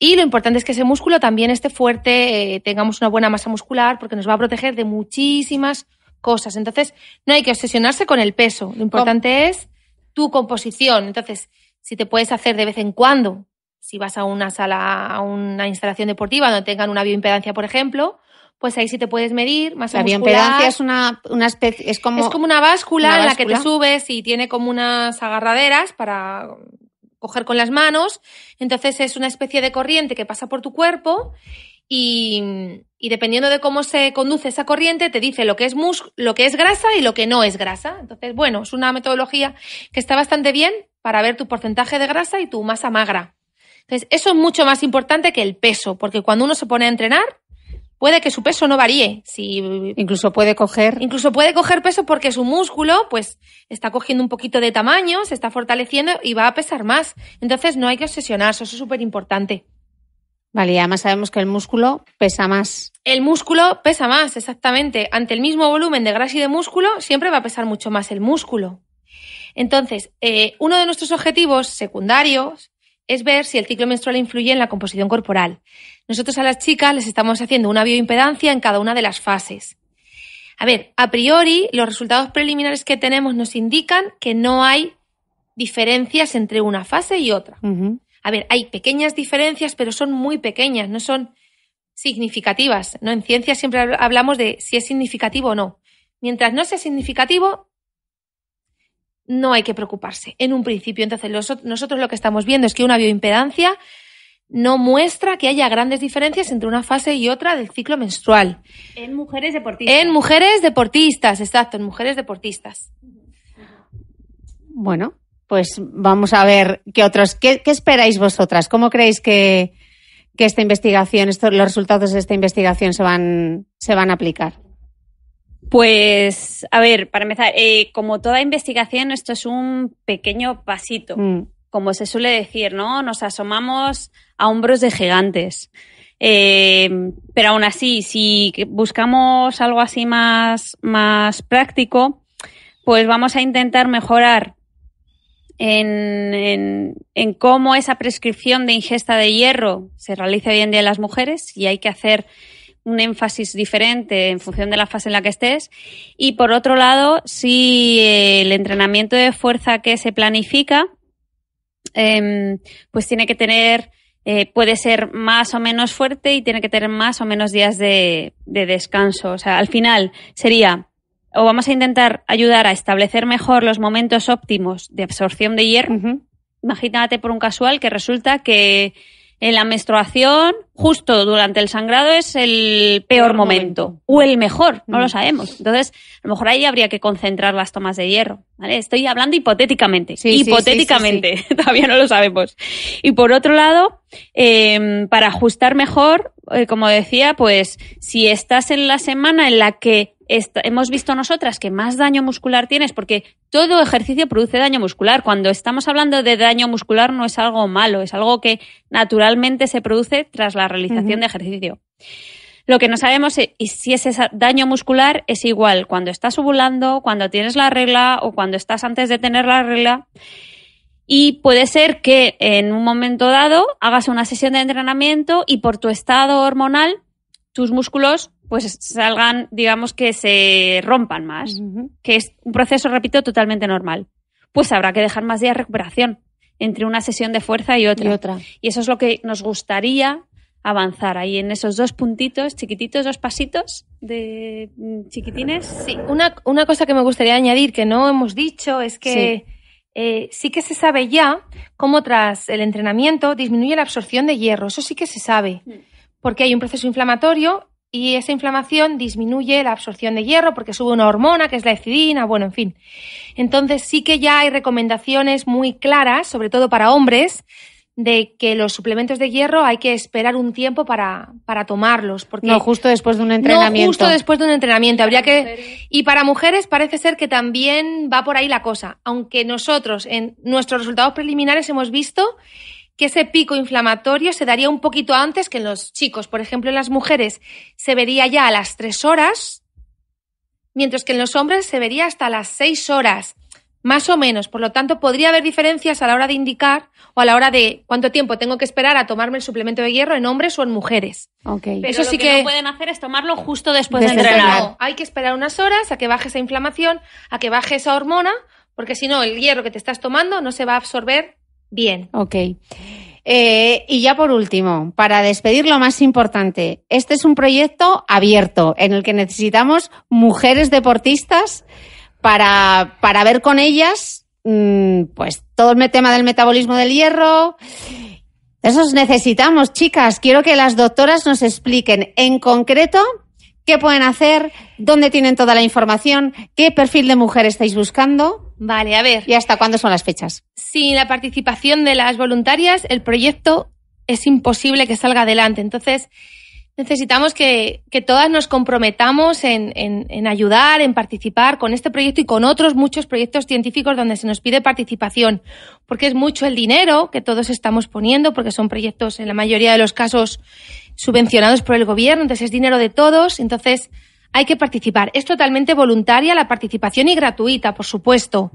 Y lo importante es que ese músculo también esté fuerte, eh, tengamos una buena masa muscular porque nos va a proteger de muchísimas cosas. Entonces, no hay que obsesionarse con el peso, lo importante es tu composición. Entonces, si te puedes hacer de vez en cuando, si vas a una sala, a una instalación deportiva donde tengan una bioimpedancia, por ejemplo, pues ahí sí te puedes medir más La bioimpedancia es una, especie, es como... Es como una báscula, en la que te subes y tiene como unas agarraderas para coger con las manos. Entonces es una especie de corriente que pasa por tu cuerpo y, dependiendo de cómo se conduce esa corriente, te dice lo que, es lo que es grasa y lo que no es grasa. Entonces, bueno, es una metodología que está bastante bien para ver tu porcentaje de grasa y tu masa magra. Entonces, eso es mucho más importante que el peso, porque cuando uno se pone a entrenar, puede que su peso no varíe. Si, incluso puede coger. Incluso puede coger peso porque su músculo, pues, está cogiendo un poquito de tamaño, se está fortaleciendo y va a pesar más. Entonces no hay que obsesionarse, eso es súper importante. Vale, y además sabemos que el músculo pesa más. El músculo pesa más, exactamente. Ante el mismo volumen de grasa y de músculo, siempre va a pesar mucho más el músculo. Entonces, eh, uno de nuestros objetivos secundarios es ver si el ciclo menstrual influye en la composición corporal. Nosotros a las chicas les estamos haciendo una bioimpedancia en cada una de las fases. A ver, a priori, los resultados preliminares que tenemos nos indican que no hay diferencias entre una fase y otra. A ver, hay pequeñas diferencias, pero son muy pequeñas, no son significativas. ¿no? En ciencia siempre hablamos de si es significativo o no. Mientras no sea significativo, no hay que preocuparse en un principio. Entonces, nosotros lo que estamos viendo es que una bioimpedancia no muestra que haya grandes diferencias entre una fase y otra del ciclo menstrual. En mujeres deportistas. En mujeres deportistas, exacto, en mujeres deportistas. Bueno, pues vamos a ver qué otros. ¿Qué, esperáis vosotras? ¿Cómo creéis que, que esta investigación, los resultados de esta investigación se van, se van a aplicar? Pues, a ver, para empezar, eh, como toda investigación, esto es un pequeño pasito. Mm. Como se suele decir, ¿no? Nos asomamos a hombros de gigantes. Eh, pero aún así, si buscamos algo así más, más práctico, pues vamos a intentar mejorar en, en, en, cómo esa prescripción de ingesta de hierro se realiza hoy en día en las mujeres y hay que hacer un énfasis diferente en función de la fase en la que estés. Y por otro lado, si eh, el entrenamiento de fuerza que se planifica, em, pues tiene que tener, eh, puede ser más o menos fuerte y tiene que tener más o menos días de, descanso. O sea, al final sería, o vamos a intentar ayudar a establecer mejor los momentos óptimos de absorción de hierro. Imagínate por un casual que resulta que en la menstruación, justo durante el sangrado, es el peor momento, o el mejor, no lo mm. sabemos. Entonces, a lo mejor ahí habría que concentrar las tomas de hierro. ¿vale? Estoy hablando hipotéticamente, hipotéticamente, <laughs> todavía no lo sabemos. Y por otro lado, em, para ajustar mejor, eh, como decía, pues si estás en la semana en la que hemos visto nosotras que más daño muscular tienes, porque todo ejercicio produce daño muscular. Cuando estamos hablando de daño muscular no es algo malo, es algo que naturalmente se produce tras la realización de ejercicio. Lo que no sabemos es si ese daño muscular es igual cuando estás ovulando, cuando tienes la regla o cuando estás antes de tener la regla. Y puede ser que en un momento dado hagas una sesión de entrenamiento y por tu estado hormonal tus músculos pues salgan, digamos que se rompan más, que es un proceso, repito, totalmente normal. Pues habrá que dejar más días de recuperación entre una sesión de fuerza y otra. y otra. Y eso es lo que nos gustaría avanzar ahí en esos dos puntitos chiquititos, dos pasitos de mm, chiquitines. Sí, una, cosa que me gustaría añadir que no hemos dicho es que eh, sí que se sabe ya cómo tras el entrenamiento disminuye la absorción de hierro. Eso sí que se sabe, mm. porque hay un proceso inflamatorio y esa inflamación disminuye la absorción de hierro porque sube una hormona que es la ecidina, bueno, en fin. Entonces sí que ya hay recomendaciones muy claras, sobre todo para hombres, de que los suplementos de hierro hay que esperar un tiempo para, para tomarlos. Porque no justo después de un entrenamiento. No justo después de un entrenamiento. Habría que. Y para mujeres parece ser que también va por ahí la cosa. Aunque nosotros en nuestros resultados preliminares hemos visto que ese pico inflamatorio se daría un poquito antes que en los chicos. Por ejemplo, en las mujeres se vería ya a las tres horas, mientras que en los hombres se vería hasta las seis horas, más o menos. Por lo tanto, podría haber diferencias a la hora de indicar o a la hora de cuánto tiempo tengo que esperar a tomarme el suplemento de hierro en hombres o en mujeres. Okay. Pero Eso sí que, que, no pueden hacer es tomarlo justo después de, entrenado. hay que esperar unas horas a que baje esa inflamación, a que baje esa hormona, porque si no, el hierro que te estás tomando no se va a absorber Bien. Ok. Eh, y ya por último, para despedir lo más importante, este es un proyecto abierto en el que necesitamos mujeres deportistas para, para ver con ellas mm, pues todo el tema del metabolismo del hierro. Esos necesitamos, chicas. Quiero que las doctoras nos expliquen en concreto qué pueden hacer, dónde tienen toda la información, qué perfil de mujer estáis buscando. Vale, a ver. ¿Y hasta cuándo son las fechas? Sin la participación de las voluntarias, el proyecto es imposible que salga adelante. Entonces, necesitamos que, todas nos comprometamos en, en, ayudar, en participar con este proyecto y con otros muchos proyectos científicos donde se nos pide participación, porque es mucho el dinero que todos estamos poniendo, porque son proyectos en la mayoría de los casos subvencionados por el gobierno, entonces es dinero de todos, entonces hay que participar. Es totalmente voluntaria la participación y gratuita, por supuesto.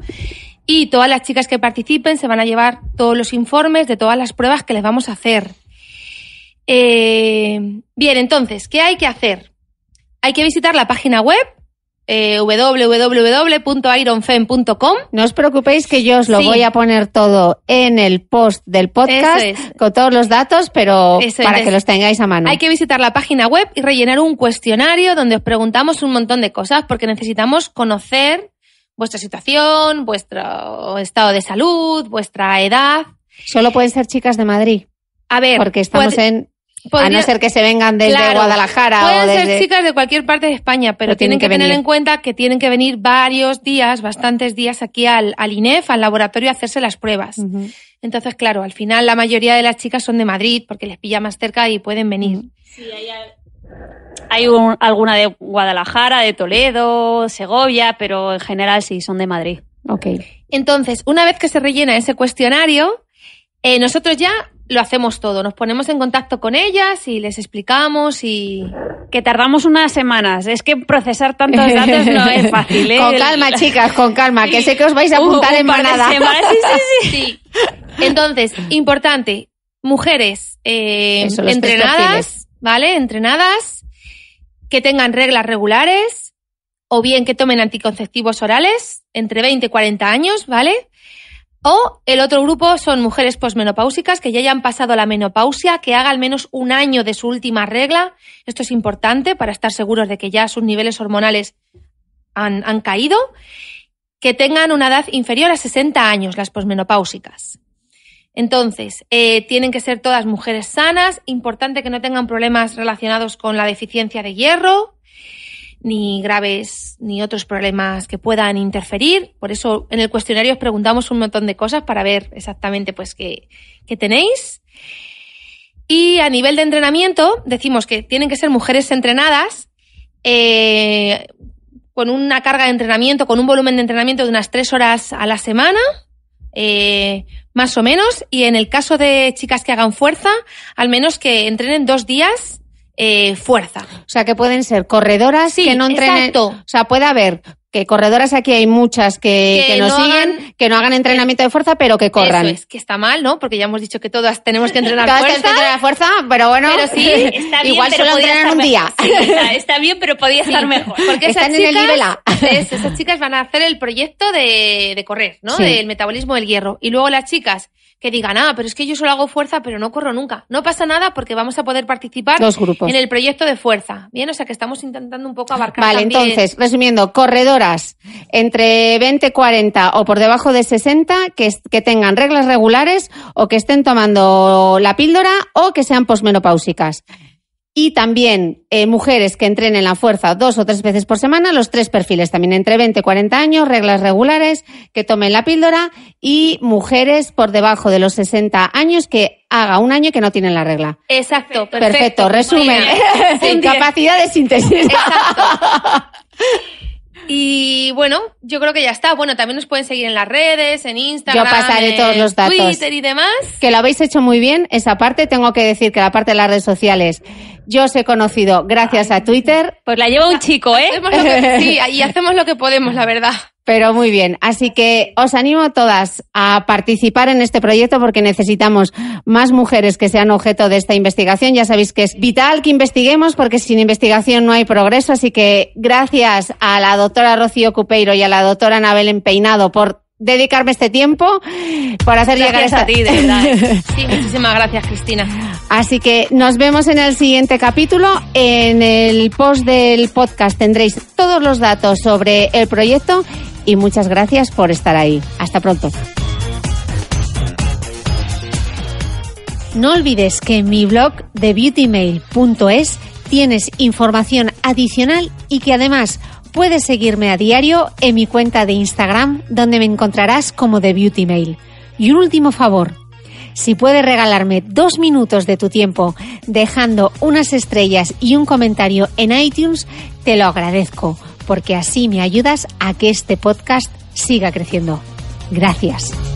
Y todas las chicas que participen se van a llevar todos los informes de todas las pruebas que les vamos a hacer. Eh, bien, entonces, ¿qué hay que hacer? Hay que visitar la página web eh, www.ironfem.com No os preocupéis que yo os lo voy a poner todo en el post del podcast con todos los datos, pero para que los tengáis a mano. Hay que visitar la página web y rellenar un cuestionario donde os preguntamos un montón de cosas porque necesitamos conocer vuestra situación, vuestro estado de salud, vuestra edad. Solo pueden ser chicas de Madrid. A ver, porque estamos en a no ser que se vengan desde la Guadalajara. Pueden ser chicas de cualquier parte de España, pero, tienen, que, tener en cuenta que tienen que venir varios días, bastantes días aquí al, INEF, al laboratorio, a hacerse las pruebas. Entonces, claro, al final la mayoría de las chicas son de Madrid porque les pilla más cerca y pueden venir. Sí, hay, alguna de Guadalajara, de Toledo, Segovia, pero en general sí, son de Madrid. Ok. Entonces, una vez que se rellena ese cuestionario, eh, nosotros ya lo hacemos todo. Nos ponemos en contacto con ellas y les explicamos y... Que tardamos unas semanas. Es que procesar tantos datos no es fácil. ¿eh? <laughs> Con calma, chicas, con calma, que sé que os vais a apuntar en manada. Sí, sí, <laughs> sí. Entonces, importante, mujeres eh, entrenadas, ¿vale? Entrenadas, que tengan reglas regulares o bien que tomen anticonceptivos orales entre 20 y 40 años, ¿vale? O el otro grupo son mujeres posmenopáusicas que ya hayan pasado la menopausia, que haga al menos un año de su última regla. Esto es importante para estar seguros de que ya sus niveles hormonales han, caído. Que tengan una edad inferior a 60 años, las posmenopáusicas. Entonces, eh, tienen que ser todas mujeres sanas, importante que no tengan problemas relacionados con la deficiencia de hierro, ni graves ni otros problemas que puedan interferir. Por eso en el cuestionario os preguntamos un montón de cosas para ver exactamente pues qué, tenéis. Y a nivel de entrenamiento decimos que tienen que ser mujeres entrenadas eh, con una carga de entrenamiento, con un volumen de entrenamiento de unas tres horas a la semana, eh, más o menos. Y en el caso de chicas que hagan fuerza, al menos que entrenen dos días eh, fuerza. O sea, que pueden ser corredoras y que no entrenen. O sea, puede haber que corredoras aquí hay muchas que, no, siguen, que no hagan entrenamiento de fuerza, pero que corran. es, que está mal, ¿no? Porque ya hemos dicho que todas tenemos que entrenar todas fuerza. entrenar fuerza, pero bueno, <laughs> igual pero lo entrenan un día. está, bien, pero podía estar mejor. Porque esas chicas, en esas chicas van a hacer el proyecto de, de correr, ¿no? Del metabolismo del hierro. Y luego las chicas que digan, ah, pero es que yo solo hago fuerza, pero no corro nunca. No pasa nada porque vamos a poder participar en el proyecto de fuerza. Bien, o sea que estamos intentando un poco abarcar. Vale, entonces, resumiendo, corredoras entre 20, 40 o por debajo de 60 que, que tengan reglas regulares o que estén tomando la píldora o que sean posmenopáusicas. Y también eh, mujeres que entrenen la fuerza dos o tres veces por semana, los tres perfiles también, entre 20 y 40 años, reglas regulares, que tomen la píldora y mujeres por debajo de los 60 años que haga un año que no tienen la regla. Exacto, perfecto. resumen. <laughs> Incapacidad de síntesis. Exacto. <laughs> Y bueno, yo creo que ya está. Bueno, también nos pueden seguir en las redes, en Instagram. Yo pasaré todos los datos. Twitter y demás. Que lo habéis hecho muy bien. Esa parte tengo que decir que la parte de las redes sociales. Yo os he conocido gracias a Twitter. Pues la lleva un <laughs> chico, ¿eh? sí, y hacemos lo que podemos, la verdad. Pero muy bien, así que os animo a todas a participar en este proyecto porque necesitamos más mujeres que sean objeto de esta investigación. Ya sabéis que es vital que investiguemos porque sin investigación no hay progreso, así que gracias a la doctora Rocío Cupeiro y a la doctora Anabel Empeinado por dedicarme este tiempo por hacer llegar a ti, <laughs> Sí, muchísimas gracias, Cristina. Así que nos vemos en el siguiente capítulo. En el post del podcast tendréis todos los datos sobre el proyecto y muchas gracias por estar ahí. Hasta pronto. No olvides que en mi blog de tienes información adicional y que además puedes seguirme a diario en mi cuenta de Instagram donde me encontrarás como The Beauty Mail. Y un último favor, si puedes regalarme dos minutos de tu tiempo dejando unas estrellas y un comentario en iTunes, te lo agradezco porque así me ayudas a que este podcast siga creciendo. Gracias.